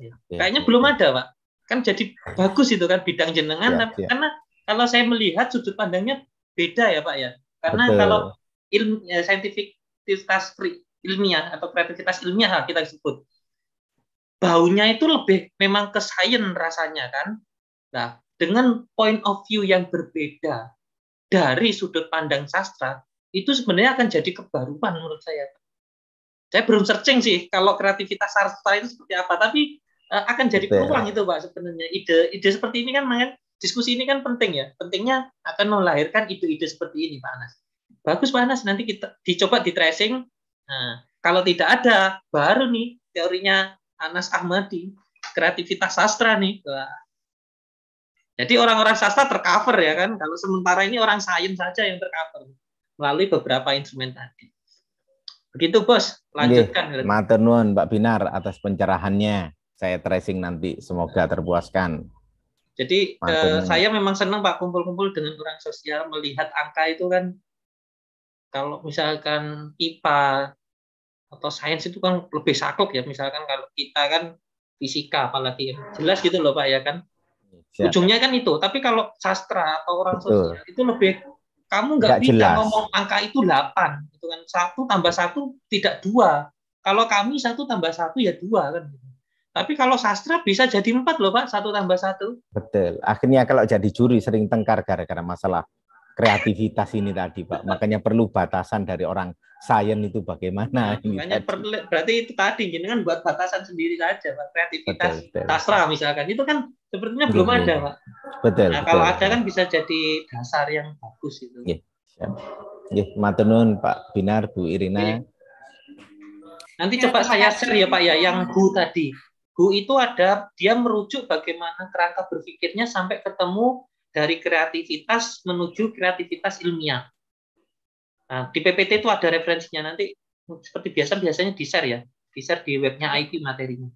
Ya, Kayaknya ya. belum ada, Pak. Kan jadi bagus itu kan bidang jenengan ya, ya. karena kalau saya melihat sudut pandangnya beda ya, Pak ya. Karena Betul. kalau ilmu ya, ilmiah atau kreativitas ilmiah kita sebut baunya itu lebih memang ke sains rasanya kan. Nah, dengan point of view yang berbeda dari sudut pandang sastra itu sebenarnya akan jadi kebaruan menurut saya. Saya belum searching sih kalau kreativitas sastra itu seperti apa, tapi uh, akan jadi peluang itu Pak sebenarnya. Ide-ide seperti ini kan makanya diskusi ini kan penting ya. Pentingnya akan melahirkan ide-ide seperti ini Pak Anas. Bagus Pak Anas nanti kita dicoba di tracing. Nah, kalau tidak ada baru nih teorinya Anas Ahmadi kreativitas sastra nih. Wah, jadi orang-orang sastra tercover ya kan. Kalau sementara ini orang sains saja yang tercover melalui beberapa instrumen tadi. Begitu bos, lanjutkan. Matur nuwun Pak Binar atas pencerahannya. Saya tracing nanti semoga terpuaskan. Jadi eh, saya memang senang Pak kumpul-kumpul dengan orang sosial melihat angka itu kan kalau misalkan IPA atau sains itu kan lebih saklek ya misalkan kalau kita kan fisika apalagi jelas gitu loh Pak ya kan Siap. Ujungnya kan itu. Tapi kalau sastra atau orang Betul. sosial itu lebih kamu nggak bisa jelas. ngomong angka itu 8 Itu kan. Satu tambah satu tidak dua. Kalau kami satu tambah satu ya dua kan. Gitu. Tapi kalau sastra bisa jadi empat loh pak, satu tambah satu. Betul. Akhirnya kalau jadi juri sering tengkar gara-gara masalah kreativitas ini tadi pak. Makanya perlu batasan dari orang sains itu bagaimana. Nah, makanya per, berarti itu tadi gini gitu kan buat batasan sendiri saja, Pak. kreativitas betul, tasra misalkan itu kan sepertinya belum, belum ada, Pak. Betul. Nah, betul. kalau ada kan bisa jadi dasar yang bagus itu. Yeah. Yeah. matur nuwun Pak Binar, Bu Irina. Iya. Nanti ya, coba saya share ya Pak ya yang Bu tadi. Bu itu ada dia merujuk bagaimana kerangka berpikirnya sampai ketemu dari kreativitas menuju kreativitas ilmiah. Nah, di PPT itu ada referensinya nanti seperti biasa biasanya di share ya, di share di webnya hmm. IT materinya.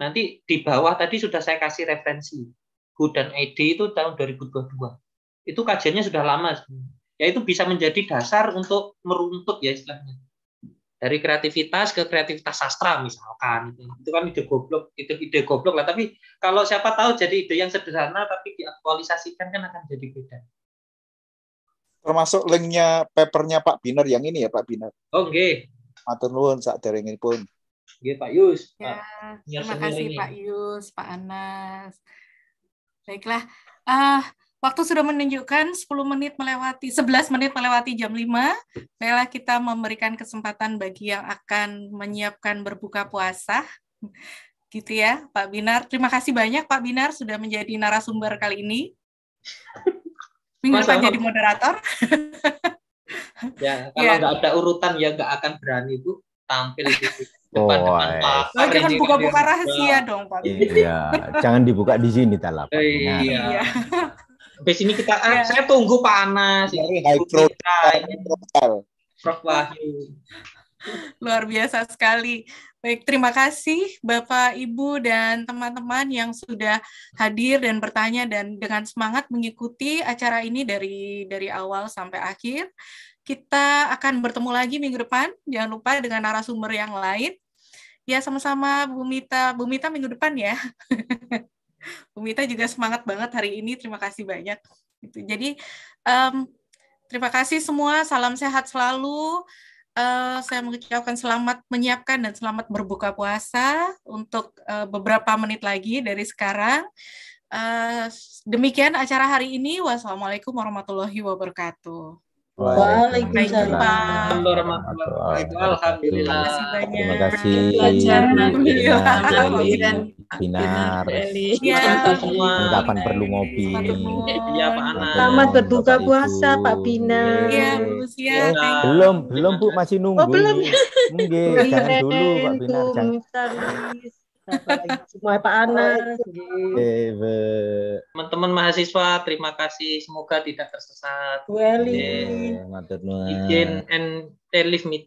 Nanti di bawah tadi sudah saya kasih referensi Hu dan ID itu tahun 2022. Itu kajiannya sudah lama Ya itu bisa menjadi dasar untuk meruntut ya istilahnya. Dari kreativitas ke kreativitas sastra misalkan itu, itu kan ide goblok, itu ide goblok lah. Tapi kalau siapa tahu jadi ide yang sederhana tapi diaktualisasikan kan akan jadi beda termasuk linknya papernya Pak Binar yang ini ya Pak Binar. Oke. Okay. saat nuwun sak pun. Gitu Pak Yus. Ya, terima kasih Pak Yus, Pak Anas. Baiklah, uh, waktu sudah menunjukkan 10 menit melewati 11 menit melewati jam 5. Baiklah kita memberikan kesempatan bagi yang akan menyiapkan berbuka puasa. Gitu ya, Pak Binar. Terima kasih banyak Pak Binar sudah menjadi narasumber kali ini minggu depan jadi moderator ya kalau ya. nggak ya. ada urutan ya nggak akan berani bu tampil di depan eh. oh, depan pasar. jangan buka-buka rahasia dong Pak. Iya, iya, jangan dibuka di sini talap. Eh, iya. Habis iya. ini kita ya. saya tunggu Pak Anas ini Prof Wahyu. Luar biasa sekali. Baik, terima kasih Bapak, Ibu, dan teman-teman yang sudah hadir dan bertanya dan dengan semangat mengikuti acara ini dari dari awal sampai akhir. Kita akan bertemu lagi minggu depan. Jangan lupa dengan narasumber yang lain. Ya, sama-sama Bu Mita. Bu Mita minggu depan ya. Bu Mita juga semangat banget hari ini. Terima kasih banyak. Gitu. Jadi, um, terima kasih semua. Salam sehat selalu uh, saya mengucapkan selamat menyiapkan dan selamat berbuka puasa untuk uh, beberapa menit lagi dari sekarang. Uh, demikian acara hari ini. Wassalamualaikum warahmatullahi wabarakatuh. Waalaikumsalam warahmatullahi Alhamdulillah. Terima kasih banyak. Terima kasih. Binar. Kapan perlu ngopi? Iya, Selamat berbuka puasa Pak Binar. Iya, iya, belum, belum Bu masih nunggu. Oh, belum. jangan dulu Pak Binar semua Pak Anas gitu. Teman-teman mahasiswa terima kasih semoga tidak tersesat. Weli. Yeah, izin and tell eh, me